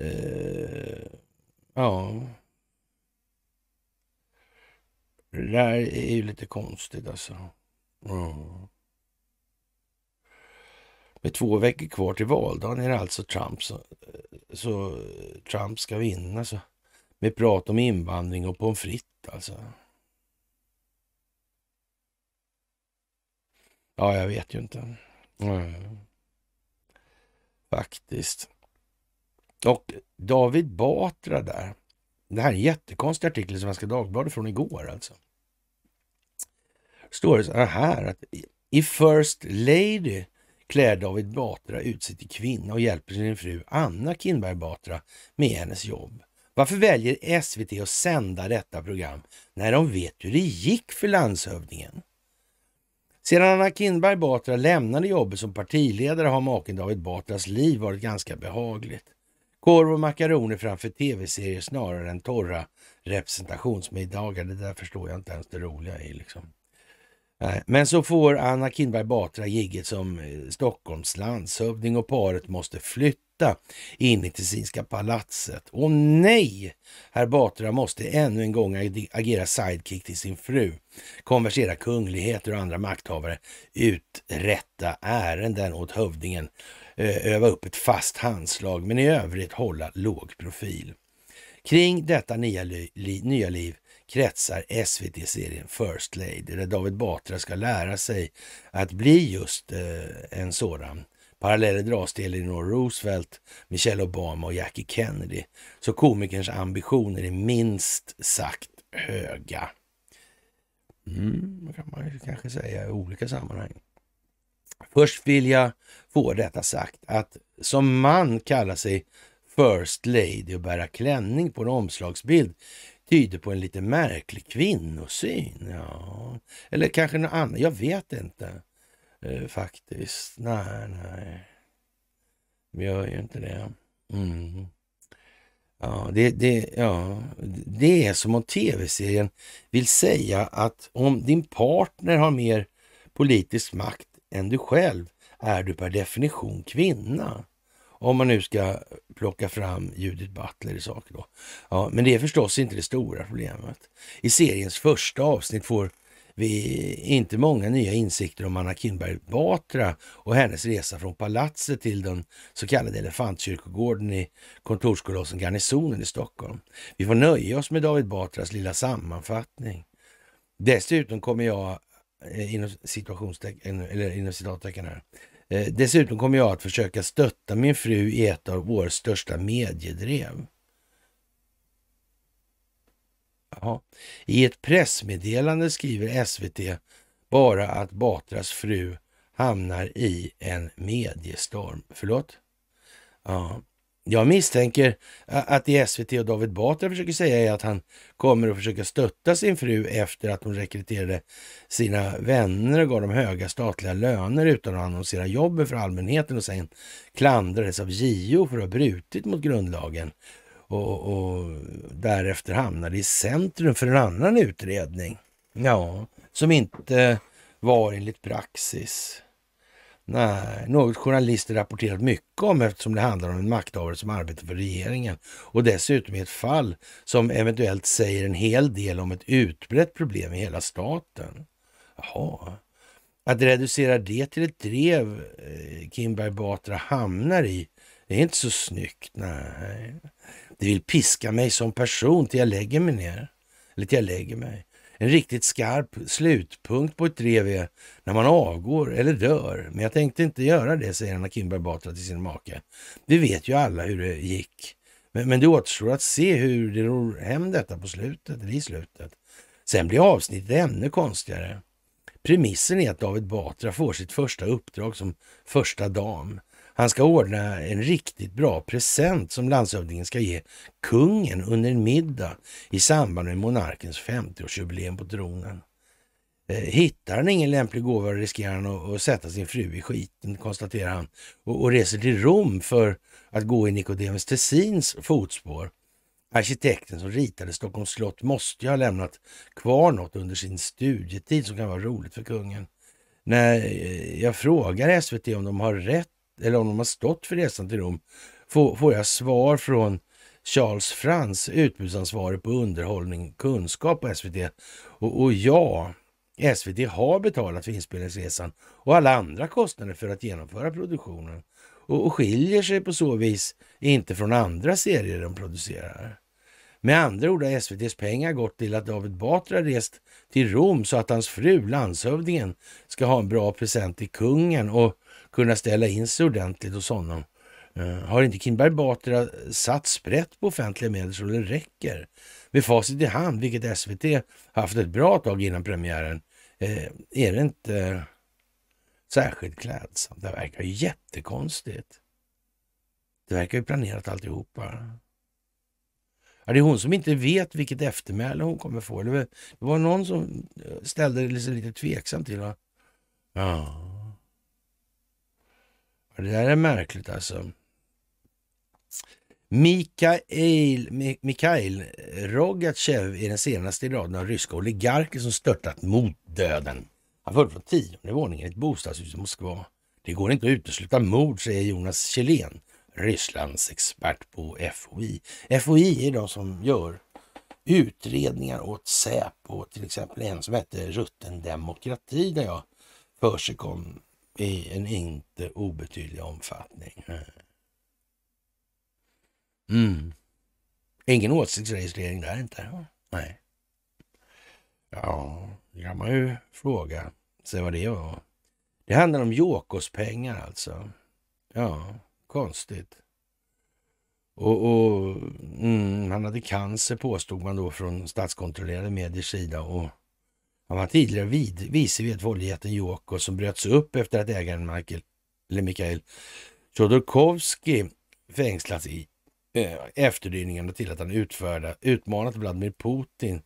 A: Eh, ja. Det där är ju lite konstigt alltså. Mm. Med två veckor kvar till valdagen är det alltså Trump så, så Trump ska vinna. Så. Med prat om invandring och pommes frites alltså. Ja, jag vet ju inte. Mm. Faktiskt. Och David Batra där. Det här är en jättekonstig artikel i Svenska Dagbladet från igår alltså. Står det så här att i First Lady klär David Batra ut sig till kvinna och hjälper sin fru Anna Kinberg Batra med hennes jobb. Varför väljer SVT att sända detta program när de vet hur det gick för landshövdingen? Sedan Anna Kinberg Batra lämnade jobbet som partiledare har maken David Batras liv varit ganska behagligt. Korv och makaroner framför tv-serier snarare än torra representationsmiddagar. Det där förstår jag inte ens det roliga i liksom. Men så får Anna Kinberg Batra gigget som eh, Stockholms landshövding och paret måste flytta in i Tessinska palatset. Och nej! Herr Batra måste ännu en gång agera sidekick till sin fru, konversera kungligheter och andra makthavare, uträtta ärenden åt hövdingen, eh, öva upp ett fast handslag men i övrigt hålla låg profil. Kring detta nya, li nya liv kretsar SVT-serien First Lady där David Batra ska lära sig att bli just eh, en sådan. Paralleller dras till Eleanor Roosevelt, Michelle Obama och Jackie Kennedy. Så komikerns ambitioner är minst sagt höga. Mm, kan man kanske säga i olika sammanhang. Först vill jag få detta sagt att som man kallar sig First Lady och bära klänning på en omslagsbild tyder på en lite märklig kvinnosyn. Ja. Eller kanske något annat, jag vet inte eh, faktiskt. Nej, nej. Vi gör ju inte det. Mm. Ja, det, det, ja, det är som om tv-serien vill säga att om din partner har mer politisk makt än du själv är du per definition kvinna. Om man nu ska plocka fram Judith Butler i sak då. Ja, men det är förstås inte det stora problemet. I seriens första avsnitt får vi inte många nya insikter om Anna Kinberg Batra och hennes resa från palatset till den så kallade elefantkyrkogården i kontorskolossen Garnisonen i Stockholm. Vi får nöja oss med David Batras lilla sammanfattning. Dessutom kommer jag eh, inom situationstecken, eller inom citattecken här, Eh, dessutom kommer jag att försöka stötta min fru i ett av våra största mediedrev. Aha. I ett pressmeddelande skriver SVT bara att Batras fru hamnar i en mediestorm. Förlåt? Ja. Jag misstänker att det SVT och David Batra försöker säga är att han kommer att försöka stötta sin fru efter att hon rekryterade sina vänner och gav dem höga statliga löner utan att annonsera jobben för allmänheten och sen klandrades av JO för att ha brutit mot grundlagen och, och därefter hamnade i centrum för en annan utredning. Ja, som inte var enligt praxis. Nej, något journalister rapporterat mycket om eftersom det handlar om en makthavare som arbetar för regeringen och dessutom i ett fall som eventuellt säger en hel del om ett utbrett problem i hela staten. Jaha. Att reducera det till ett drev eh, Kinberg Batra hamnar i, det är inte så snyggt. Nej. Det vill piska mig som person till jag lägger mig ner. Eller till jag lägger mig en riktigt skarp slutpunkt på ett drev är när man avgår eller dör. Men jag tänkte inte göra det, säger Anna Kinberg Batra till sin make. Vi vet ju alla hur det gick. Men, men det återstår att se hur det ror hem detta på slutet, eller i slutet. Sen blir avsnittet ännu konstigare. Premissen är att David Batra får sitt första uppdrag som första dam. Han ska ordna en riktigt bra present som landshövdingen ska ge kungen under en middag i samband med monarkens 50-årsjubileum på tronen. Eh, hittar han ingen lämplig gåva riskerar han att, sätta sin fru i skiten, konstaterar han och, och reser till Rom för att gå i Nikodemus Tessins fotspår. Arkitekten som ritade Stockholms slott måste ju ha lämnat kvar något under sin studietid som kan vara roligt för kungen. När eh, jag frågar SVT om de har rätt eller om de har stått för resan till Rom, får, jag svar från Charles Frans, utbudsansvarig på underhållning kunskap på SVT. Och, och ja, SVT har betalat för inspelningsresan och alla andra kostnader för att genomföra produktionen och, och skiljer sig på så vis inte från andra serier de producerar. Med andra ord har SVTs pengar gått till att David Batra rest till Rom så att hans fru, landshövdingen, ska ha en bra present till kungen och kunna ställa in sig ordentligt hos honom. Eh, har inte Kinberg Batra satt sprätt på offentliga medel så det räcker? Med facit i hand, vilket SVT haft ett bra tag innan premiären, eh, är det inte särskilt klädsamt. Det verkar ju jättekonstigt. Det verkar ju planerat alltihopa. Ja, det är hon som inte vet vilket eftermäle hon kommer få. Det var någon som eh, ställde sig lite tveksam till. Ja. Det där är märkligt alltså. Mikael, Mikhail Rogatjev är den senaste i raden av ryska oligarker som störtat mot döden. Han fördes från tionde våningen i ett bostadshus i Moskva. Det går inte att utesluta mord, säger Jonas Kjellén, Rysslands expert på FOI. FOI är de som gör utredningar åt Säpo, till exempel en som hette Rutten demokrati där jag försigkom i en inte obetydlig omfattning. Mm. Ingen åsiktsregistrering där inte? Nej. Ja, det kan man ju fråga sig vad det var. Det handlar om Jokos pengar alltså. Ja, konstigt. Och, och mm, Han hade cancer påstod man då från statskontrollerade mediers sida. Och han var tidigare vid, vice vd Joko som bröts upp efter att ägaren Michael, eller Mikhail Chodorkovsky fängslats i eh, efterdyningarna till att han utförda, utmanat Vladimir Putin.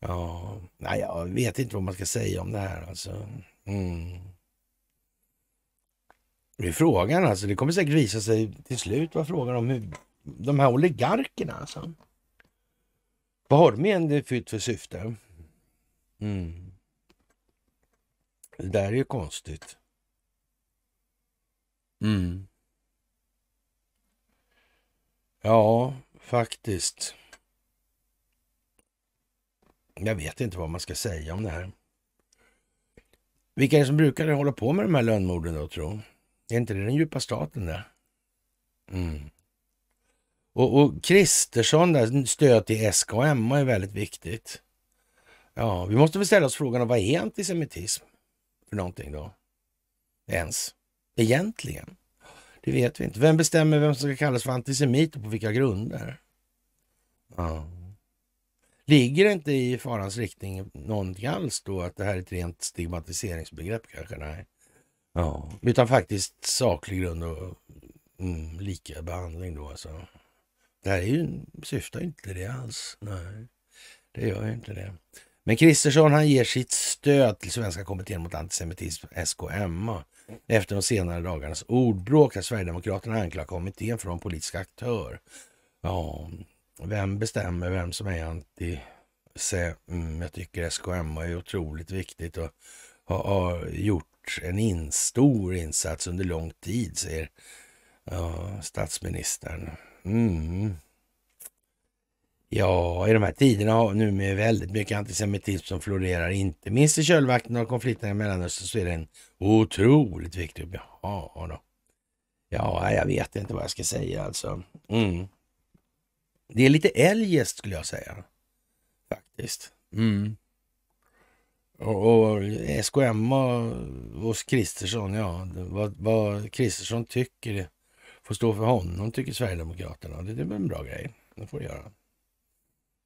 A: Ja, nej, jag vet inte vad man ska säga om det här alltså. Mm. Det är frågan alltså. Det kommer säkert visa sig till slut vad frågan om hur de här oligarkerna alltså. Vad har de egentligen fyllt för syfte? Mm. Det där är ju konstigt. Mm. Ja, faktiskt. Jag vet inte vad man ska säga om det här. Vilka är det som brukar hålla på med de här lönnmorden då, tro? Är inte det den djupa staten där? Mm. Och, Kristersson där, stöd till SKM är väldigt viktigt. Ja, vi måste väl ställa oss frågan vad är antisemitism för någonting då? Ens egentligen? Det vet vi inte. Vem bestämmer vem som ska kallas för antisemit och på vilka grunder? Ja. Ligger det inte i farans riktning någonting alls då att det här är ett rent stigmatiseringsbegrepp kanske? Nej. Ja. Utan faktiskt saklig grund och mm, lika behandling då alltså. Det här är ju, syftar inte till det alls. Nej, det gör ju inte det. Men Kristersson han ger sitt stöd till Svenska kommittén mot antisemitism, SKMA, efter de senare dagarnas ordbråk där Sverigedemokraterna anklagar kommittén för att en politisk aktör. Ja, vem bestämmer vem som är anti Jag tycker SKMA är otroligt viktigt och har, gjort en in, stor insats under lång tid, säger statsministern. Mm. Ja, i de här tiderna nu med väldigt mycket antisemitism som florerar, inte minst i kölvakten av konflikten i Mellanöstern, så är den otroligt viktig. Jaha då. Ja, jag vet inte vad jag ska säga alltså. Mm. Det är lite eljest skulle jag säga. Faktiskt. Mm. Och, och SKM och, och Kristersson, ja, vad, vad Kristersson tycker får stå för honom, tycker Sverigedemokraterna. det är väl en bra grej. Det får det göra.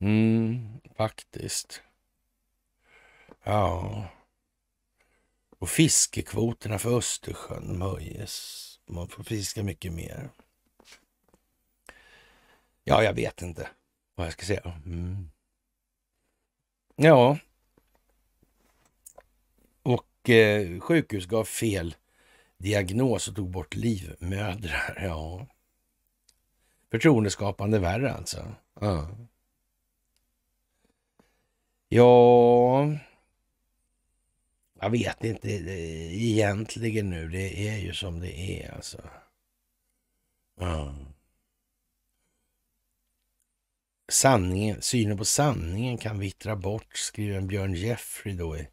A: Mm, faktiskt. Ja. Och fiskekvoterna för Östersjön höjes. Man får fiska mycket mer. Ja, jag vet inte vad jag ska säga. Mm. Ja. Och eh, sjukhus gav fel diagnos och tog bort livmödrar. Ja. Förtroendeskapande värre alltså. Ja. Ja... Jag vet inte egentligen nu. Det är ju som det är alltså. Ja. Sanningen, synen på sanningen kan vittra bort, skriver Björn Jeffrey då i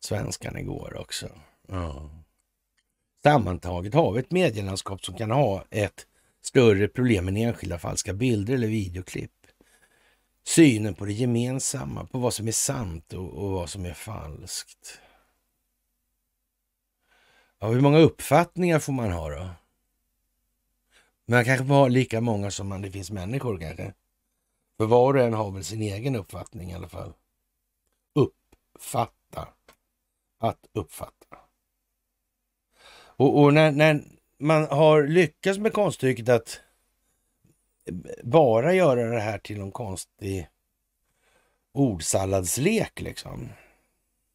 A: Svenskan igår också. Ja. Sammantaget har vi ett medielandskap som kan ha ett större problem än enskilda falska bilder eller videoklipp. Synen på det gemensamma, på vad som är sant och, och vad som är falskt. Ja, hur många uppfattningar får man ha då? Man kanske får ha lika många som man, det finns människor kanske. För var och en har väl sin egen uppfattning i alla fall. Uppfatta. Att uppfatta. Och, och när, när, man har lyckats med konststycket att bara göra det här till någon konstig ordsalladslek liksom.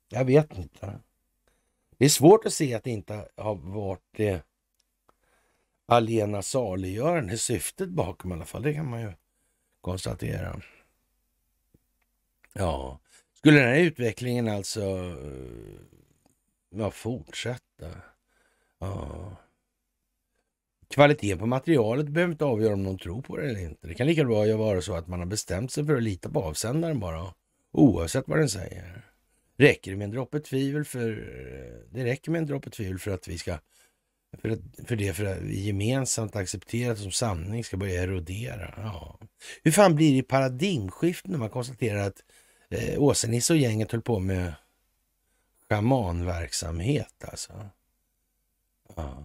A: Jag vet inte. Det är svårt att se att det inte har varit det allena saliggörande syftet bakom i alla fall. Det kan man ju konstatera. Ja, skulle den här utvecklingen alltså eh, ja, fortsätta? Ja. Kvaliteten på materialet behöver inte avgöra om någon tror på det eller inte. Det kan lika bra vara så att man har bestämt sig för att lita på avsändaren bara, oavsett vad den säger. Räcker det med en droppe tvivel för... Det räcker med en droppe tvivel för att vi ska... För, att, för det, för att vi gemensamt accepterat som sanning ska börja erodera. Ja. Hur fan blir det i paradigmskift när man konstaterar att eh, Åsa-Nisse och gänget höll på med schamanverksamhet alltså? Ja.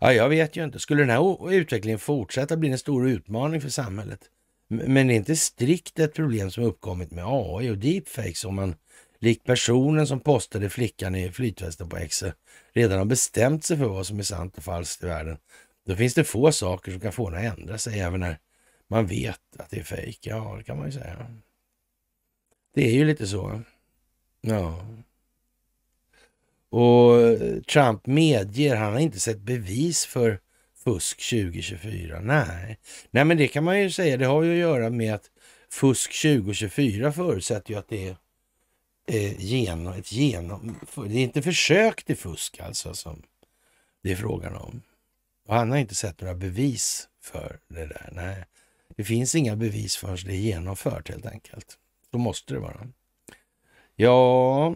A: Ja, jag vet ju inte. Skulle den här utvecklingen fortsätta blir det en stor utmaning för samhället. Men det är inte strikt ett problem som uppkommit med AI och deepfakes om man likt personen som postade flickan i flytvästen på Exe redan har bestämt sig för vad som är sant och falskt i världen. Då finns det få saker som kan få henne att ändra sig även när man vet att det är fejk. Ja, det kan man ju säga. Det är ju lite så. Ja. Och Trump medger, han har inte sett bevis för fusk 2024. Nej, Nej men det kan man ju säga, det har ju att göra med att fusk 2024 förutsätter ju att det är eh, genom, ett genom... Det är inte försök till fusk alltså som det är frågan om. Och han har inte sett några bevis för det där. Nej, det finns inga bevis förrän det är genomfört helt enkelt. Då måste det vara. Ja,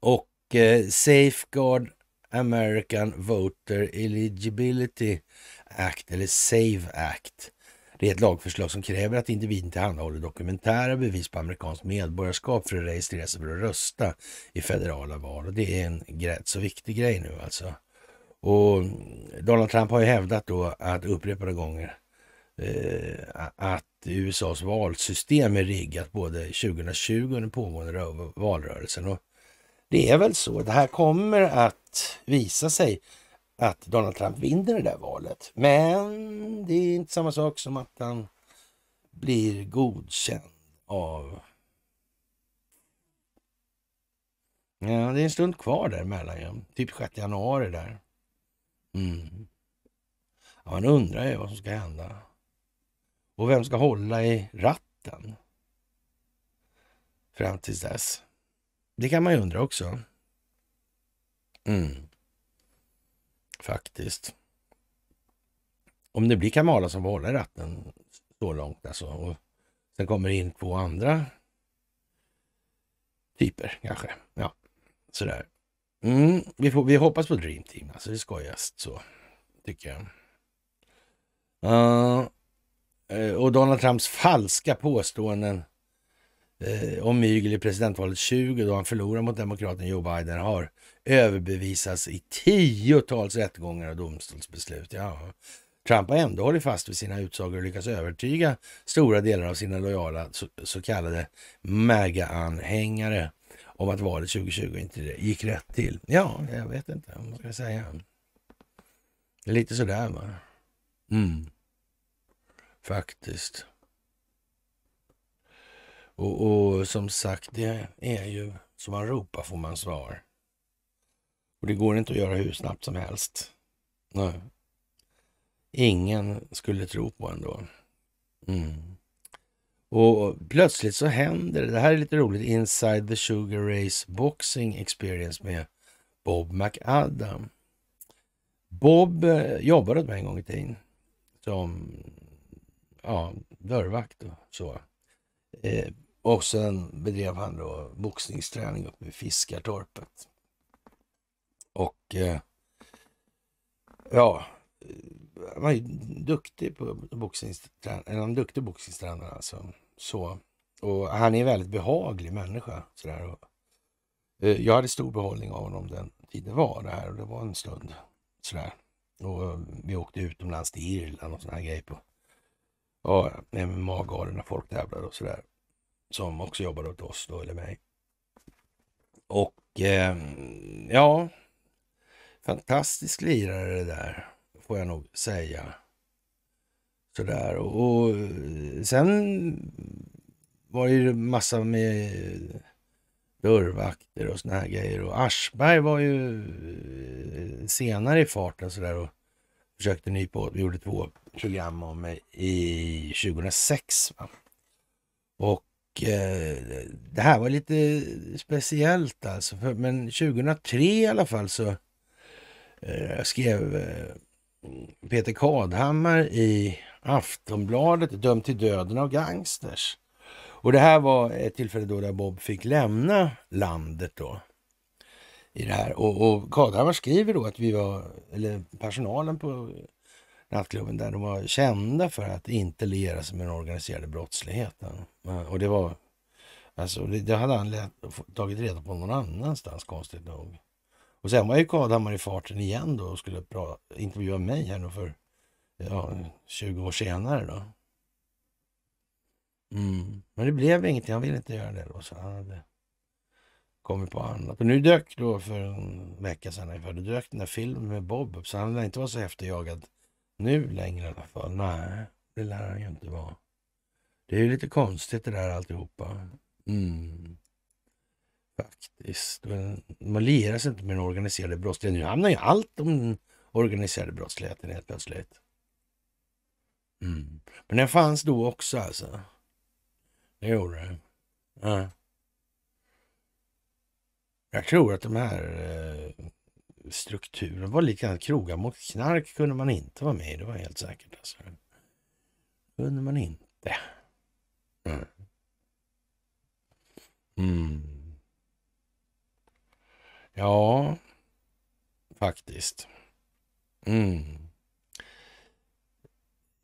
A: och Eh, Safeguard American Voter Eligibility Act, eller SAVE Act. Det är ett lagförslag som kräver att individen tillhandahåller dokumentära bevis på amerikanskt medborgarskap för att registrera sig för att rösta i federala val. Och det är en rätt så viktig grej nu alltså. Och Donald Trump har ju hävdat då att upprepade gånger eh, att USAs valsystem är riggat både 2020 och den pågående valrörelsen. Och det är väl så. Det här kommer att visa sig att Donald Trump vinner det där valet. Men det är inte samma sak som att han blir godkänd av... Ja, det är en stund kvar däremellan ju. Typ 6 januari där. Mm. Ja, man undrar ju vad som ska hända. Och vem ska hålla i ratten? Fram tills dess. Det kan man ju undra också. Mm. Faktiskt. Om det blir Kamala som håller ratten så långt alltså. Och sen kommer det in två andra typer kanske. Ja, sådär. Mm. Vi, får, vi hoppas på Dream Team, alltså det skojas så, tycker jag. Uh, och Donald Trumps falska påståenden eh, om Mygel i presidentvalet 20 då han förlorar mot demokraten Joe Biden har överbevisats i tiotals rättegångar och domstolsbeslut. Ja. Trump har ändå hållit fast vid sina utsagor och lyckats övertyga stora delar av sina lojala så, så kallade MAGA-anhängare om att valet 2020 inte gick rätt till. Ja, jag vet inte vad ska jag säga. lite sådär va. Mm. Faktiskt. Och, och, som sagt, det är ju som man ropar får man svar. Och det går inte att göra hur snabbt som helst. Nej. Ingen skulle tro på en då. Mm. Och plötsligt så händer det. Det här är lite roligt. Inside the Sugar Race Boxing Experience med Bob McAdam. Bob eh, jobbade med en gång i tiden som ja, dörrvakt och så. Eh, och sen bedrev han då boxningsträning uppe vid Fiskartorpet. Och eh, ja, han var ju duktig på boxningsträning. Eller han duktig boxningstränare alltså. Så. Och han är en väldigt behaglig människa. Sådär. Och, eh, jag hade stor behållning av honom den tiden var det här och det var en stund. Sådär. Och eh, vi åkte utomlands till Irland och sådana grejer på ja, MMA-galorna folk tävlade och sådär som också jobbade åt oss då, eller mig. Och eh, ja, fantastisk lirare det där, får jag nog säga. Sådär. Och, och sen var det ju massa med dörrvakter och såna här grejer. Och Aschberg var ju eh, senare i farten sådär och försökte nypa åt. Vi gjorde två program om mig i 2006. Va? Och eh, det här var lite speciellt alltså. För, men 2003 i alla fall så eh, skrev eh, Peter Kadhammar i Aftonbladet dömd till döden av gangsters. Och det här var ett tillfälle då där Bob fick lämna landet då. I det här. Och, och Kadhammar skriver då att vi var, eller personalen på nattklubben där. De var kända för att inte liera sig med den organiserade brottsligheten. Och det var... Alltså, det, det hade han lätt, tagit reda på någon annanstans, konstigt nog. Och sen var ju Kadhammar i farten igen då och skulle pra, intervjua mig här nu för ja, 20 år senare. då. Mm. Men det blev ingenting, han ville inte göra det. Då, så han hade kommit på annat. Och nu dök då för en vecka sedan ungefär, då dök den där filmen med Bob upp. Så han lär inte vara så efterjagad nu längre i alla fall. Nej, det lär han ju inte vara. Det är ju lite konstigt det där alltihopa. Mm. Faktiskt. Man lirar sig inte med den organiserade brottsligheten. Nu hamnar ju allt om den organiserade brottsligheten helt plötsligt. Mm. Men den fanns då också alltså. Det gjorde den. Ja. Jag tror att de här eh, strukturen var likadan. Krogar mot knark kunde man inte vara med i, det var helt säkert. Alltså. kunde man inte. Mm. Mm. Ja, faktiskt. Mm.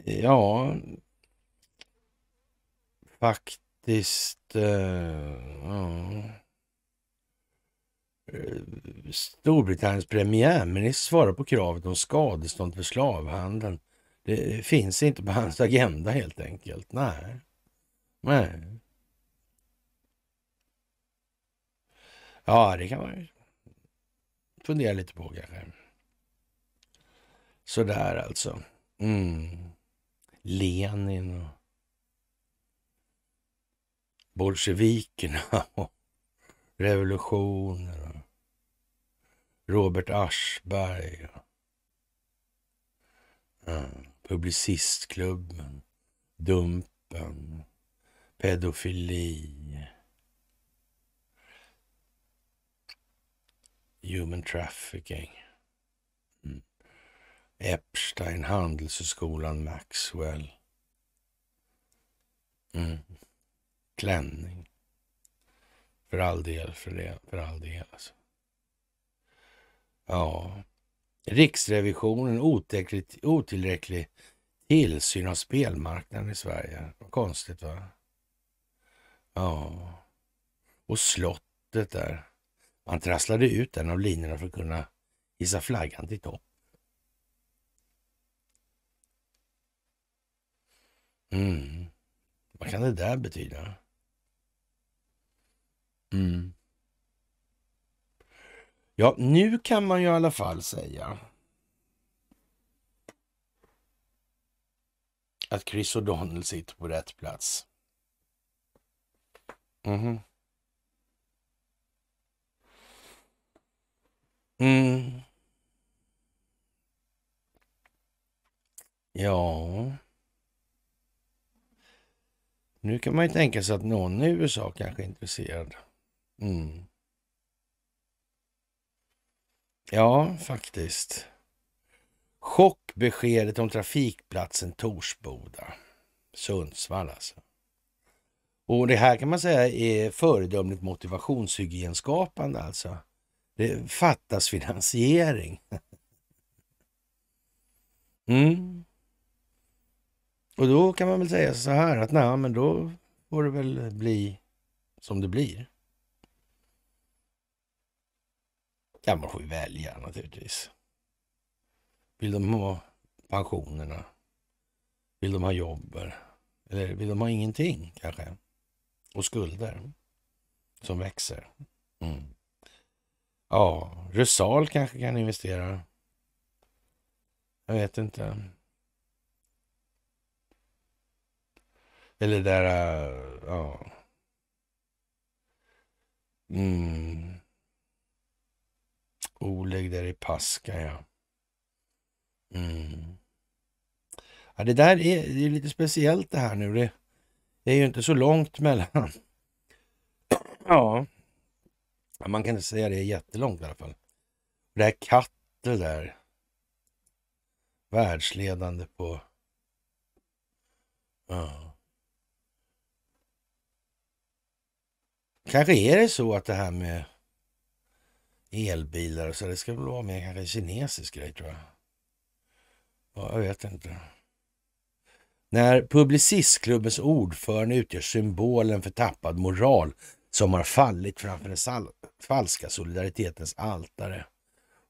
A: Ja, faktiskt. Uh, ja. Eh, Storbritanniens premiärminister svarar på kravet om skadestånd för slavhandeln. Det finns inte på hans agenda helt enkelt. Nej. Nej. Ja, det kan man ju fundera lite på kanske. Sådär alltså. Mm. Lenin och bolsjevikerna och revolutioner. Och Robert Aschberg. Ja, eh, Publicistklubben, Dumpen, pedofili. Human trafficking. Mm. Epstein, Handelshögskolan, Maxwell. Mm. Klänning. För all del, för, det, för all del alltså. Ja. Riksrevisionen otillräcklig, otillräcklig tillsyn av spelmarknaden i Sverige. konstigt va? Ja. Och slottet där. Man trasslade ut en av linjerna för att kunna hissa flaggan till topp. Mm. Vad kan det där betyda? Mm. Ja, nu kan man ju i alla fall säga att Chris O'Donnell sitter på rätt plats. Mm. Mm. Ja... Nu kan man ju tänka sig att någon i USA kanske är intresserad. Mm. Ja, faktiskt. Chockbeskedet om trafikplatsen Torsboda. Sundsvall alltså. Och det här kan man säga är föredömligt motivationshygienskapande alltså. Det fattas finansiering. Mm. Och då kan man väl säga så här att nej, men då får det väl bli som det blir. kan man ju välja naturligtvis. Vill de ha pensionerna? Vill de ha jobb? Eller vill de ha ingenting kanske? Och skulder som växer. Mm. Ja, Rusal kanske kan investera. Jag vet inte. Eller där, äh, ja. Mm. Oleg där i Paska, ja. Mm. ja det där är, det är lite speciellt det här nu. Det, det är ju inte så långt mellan. ja, man kan inte säga det är jättelångt i alla fall. Det här Kattel där. Världsledande på... Ja. Kanske är det så att det här med elbilar och så. Det ska väl vara mer kanske en kinesisk grej tror jag. Ja, jag vet inte. När Publicistklubbens ordförande utgör symbolen för tappad moral som har fallit framför den falska solidaritetens altare.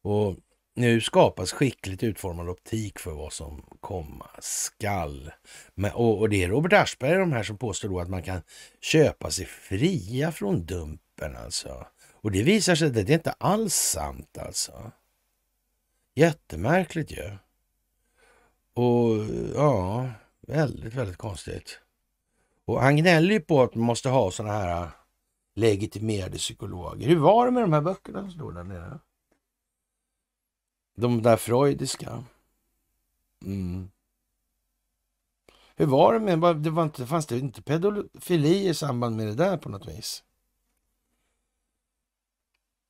A: Och nu skapas skickligt utformad optik för vad som komma skall. och, och, det är Robert Aschberg de här som påstår att man kan köpa sig fria från Dumpen alltså. Och det visar sig att det är inte alls sant alltså. Jättemärkligt ju. Och ja, väldigt, väldigt konstigt. Och han gnäller ju på att man måste ha sådana här äh, legitimerade psykologer. Hur var det med de här böckerna som stod där nere? De där freudiska. Mm. Hur var det med, det, var inte, fanns det inte pedofili i samband med det där på något vis?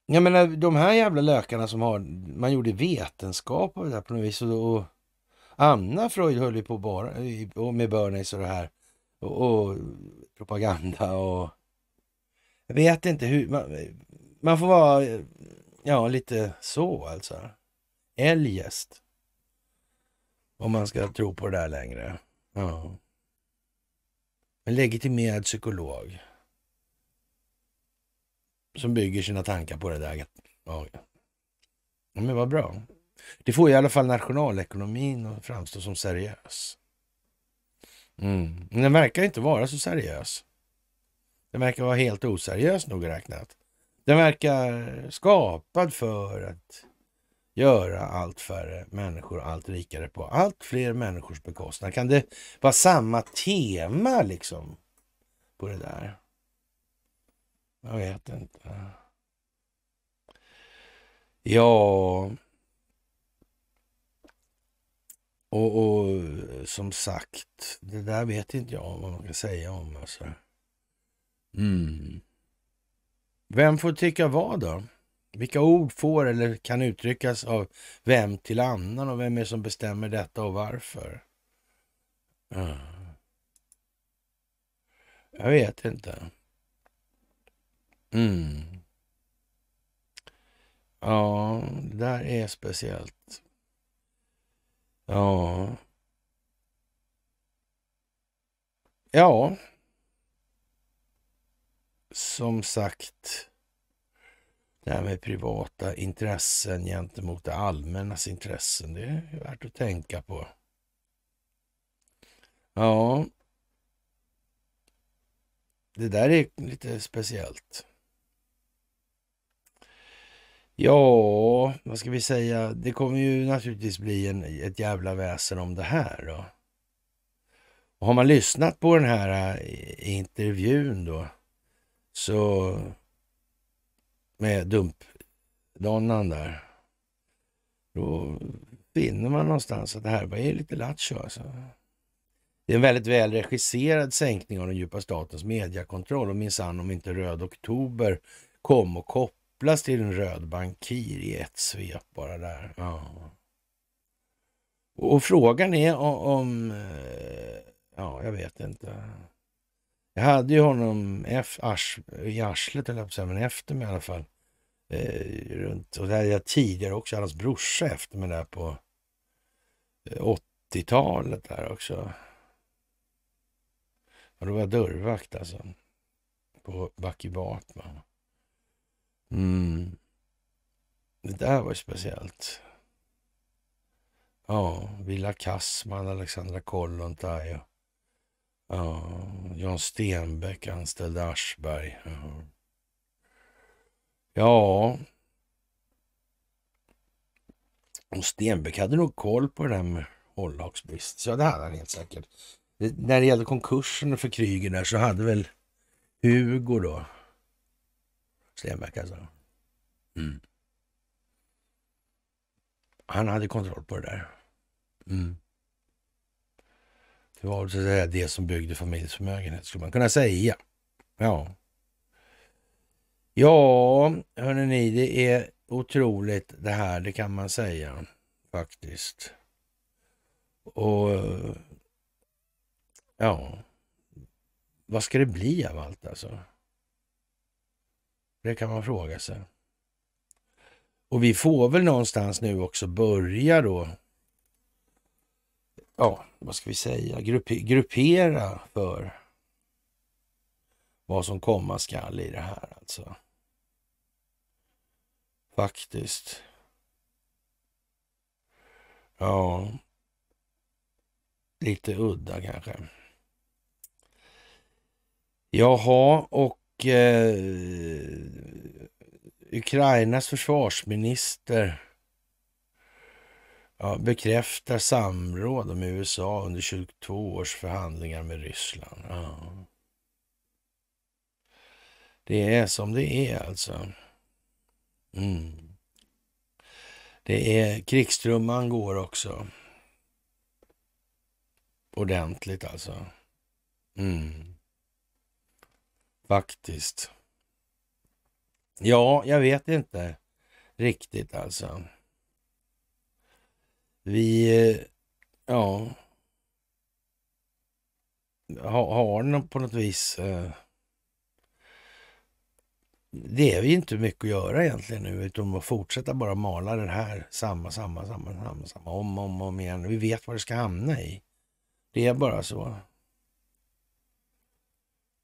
A: Jag menar eh, de här jävla lökarna som har, man gjorde vetenskap av det här på något vis. Och, då, Anna Freud höll ju på bara, eh, med Bernays och det här. Och, och, propaganda och... Jag vet inte hur... Man, man får vara eh, ja, lite så alltså. Eljest. Om man ska tro på det där längre. Ja. En legitimerad psykolog som bygger sina tankar på det där. Ja, men vad bra. Det får i alla fall nationalekonomin att framstå som seriös. Mm. Men den verkar inte vara så seriös. Den verkar vara helt oseriös nog räknat. Den verkar skapad för att göra allt färre människor allt rikare på allt fler människors bekostnad. Kan det vara samma tema liksom på det där? Jag vet inte. Ja... Och, och, som sagt, det där vet inte jag vad man kan säga om. Alltså. Mm. Vem får tycka vad då? Vilka ord får eller kan uttryckas av vem till annan och vem är som bestämmer detta och varför? Jag vet inte. Mm. Ja, det där är speciellt. Ja. Ja. Som sagt, det här med privata intressen gentemot det allmännas intressen, det är värt att tänka på. Ja. Det där är lite speciellt. Ja, vad ska vi säga? Det kommer ju naturligtvis bli en, ett jävla väsen om det här då. Och har man lyssnat på den här eh, intervjun då, så med dumpdonnan där, då finner man någonstans att det här är lite lattjo alltså. Det är en väldigt väl regisserad sänkning av den djupa statens mediakontroll och minsann om inte Röd Oktober kom och kopp kopplas till en röd bankir i ett svep bara där. Ja. Och frågan är om... Eh, ja, jag vet inte. Jag hade ju honom F, ars, i arslet, eller jag men efter mig i alla fall. Eh, runt, och det hade jag tidigare också, hans brorsa efter mig där på 80-talet eh, där också. Och då var jag dörrvakt alltså. På Backy Batman. Mm. Det där var ju speciellt. Ja, Villa Kassman, Alexandra Kollontaj och ja, Jan Stenbeck anställde Aschberg. Ja. ja. Och Stenbeck hade nog koll på det där med hållagsbrist. Så det hade han helt säkert. Det, när det gällde konkursen för Kryger där så hade väl Hugo då Stenbeck alltså. Mm. Han hade kontroll på det där. Mm. Det var så att säga det som byggde familjens förmögenhet, skulle man kunna säga. Ja. Ja, ni, det är otroligt det här, det kan man säga faktiskt. Och ja, vad ska det bli av allt alltså? Det kan man fråga sig. Och vi får väl någonstans nu också börja då. Ja, vad ska vi säga? Gruppe, gruppera för vad som komma skall i det här alltså. Faktiskt. Ja. Lite udda kanske. Jaha, och och eh, Ukrainas försvarsminister ja, bekräftar samråd med USA under 22 års förhandlingar med Ryssland. Ja. Det är som det är alltså. Mm. Det är krigstrumman går också. Ordentligt alltså. Mm faktiskt. Ja, jag vet inte riktigt alltså. Vi, ja, har någon på något vis... Eh, det är ju inte mycket att göra egentligen nu, utom att fortsätta bara mala det här samma, samma, samma, samma, samma, om, om, om igen. Vi vet vad det ska hamna i. Det är bara så.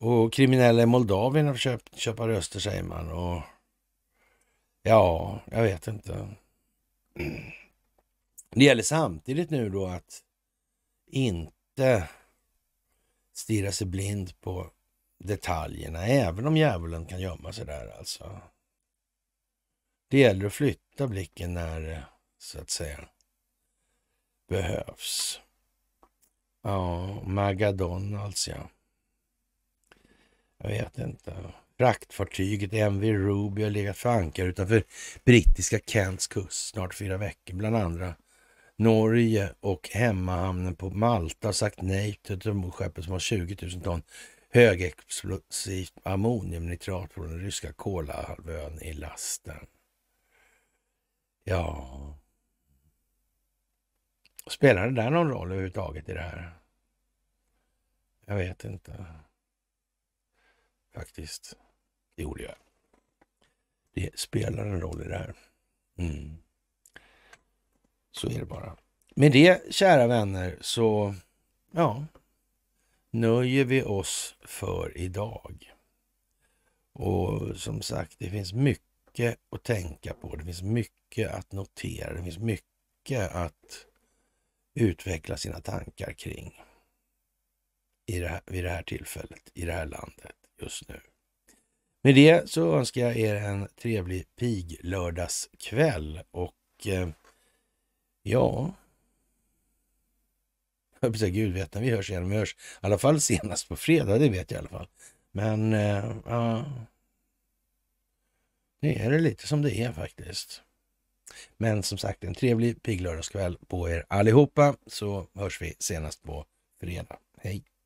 A: Och kriminella i Moldavien har försökt köpa röster, säger man. Och ja, jag vet inte. Det gäller samtidigt nu då att inte stirra sig blind på detaljerna, även om djävulen kan gömma sig där alltså. Det gäller att flytta blicken när det, så att säga, behövs. Ja, Magadon alltså ja jag vet inte, fraktfartyget MV Ruby har legat för ankar utanför brittiska Kents kust snart fyra veckor. Bland andra Norge och hemmahamnen på Malta har sagt nej till ett som har 20 000 ton högexplosivt ammoniumnitrat från den ryska Kolahalvön i lasten. Ja... Spelar det där någon roll överhuvudtaget i det här? Jag vet inte faktiskt. Det gjorde jag. Det spelar en roll i det här. Mm. Så är det bara. Med det, kära vänner, så ja, nöjer vi oss för idag. Och som sagt, det finns mycket att tänka på. Det finns mycket att notera. Det finns mycket att utveckla sina tankar kring i det här, vid det här tillfället, i det här landet just nu. Med det så önskar jag er en trevlig piglördagskväll och eh, ja, jag vill säga, gud vet när vi hörs igen. Vi hörs i alla fall senast på fredag, det vet jag i alla fall. Men eh, ja, det är det lite som det är faktiskt. Men som sagt, en trevlig piglördagskväll på er allihopa så hörs vi senast på fredag. Hej!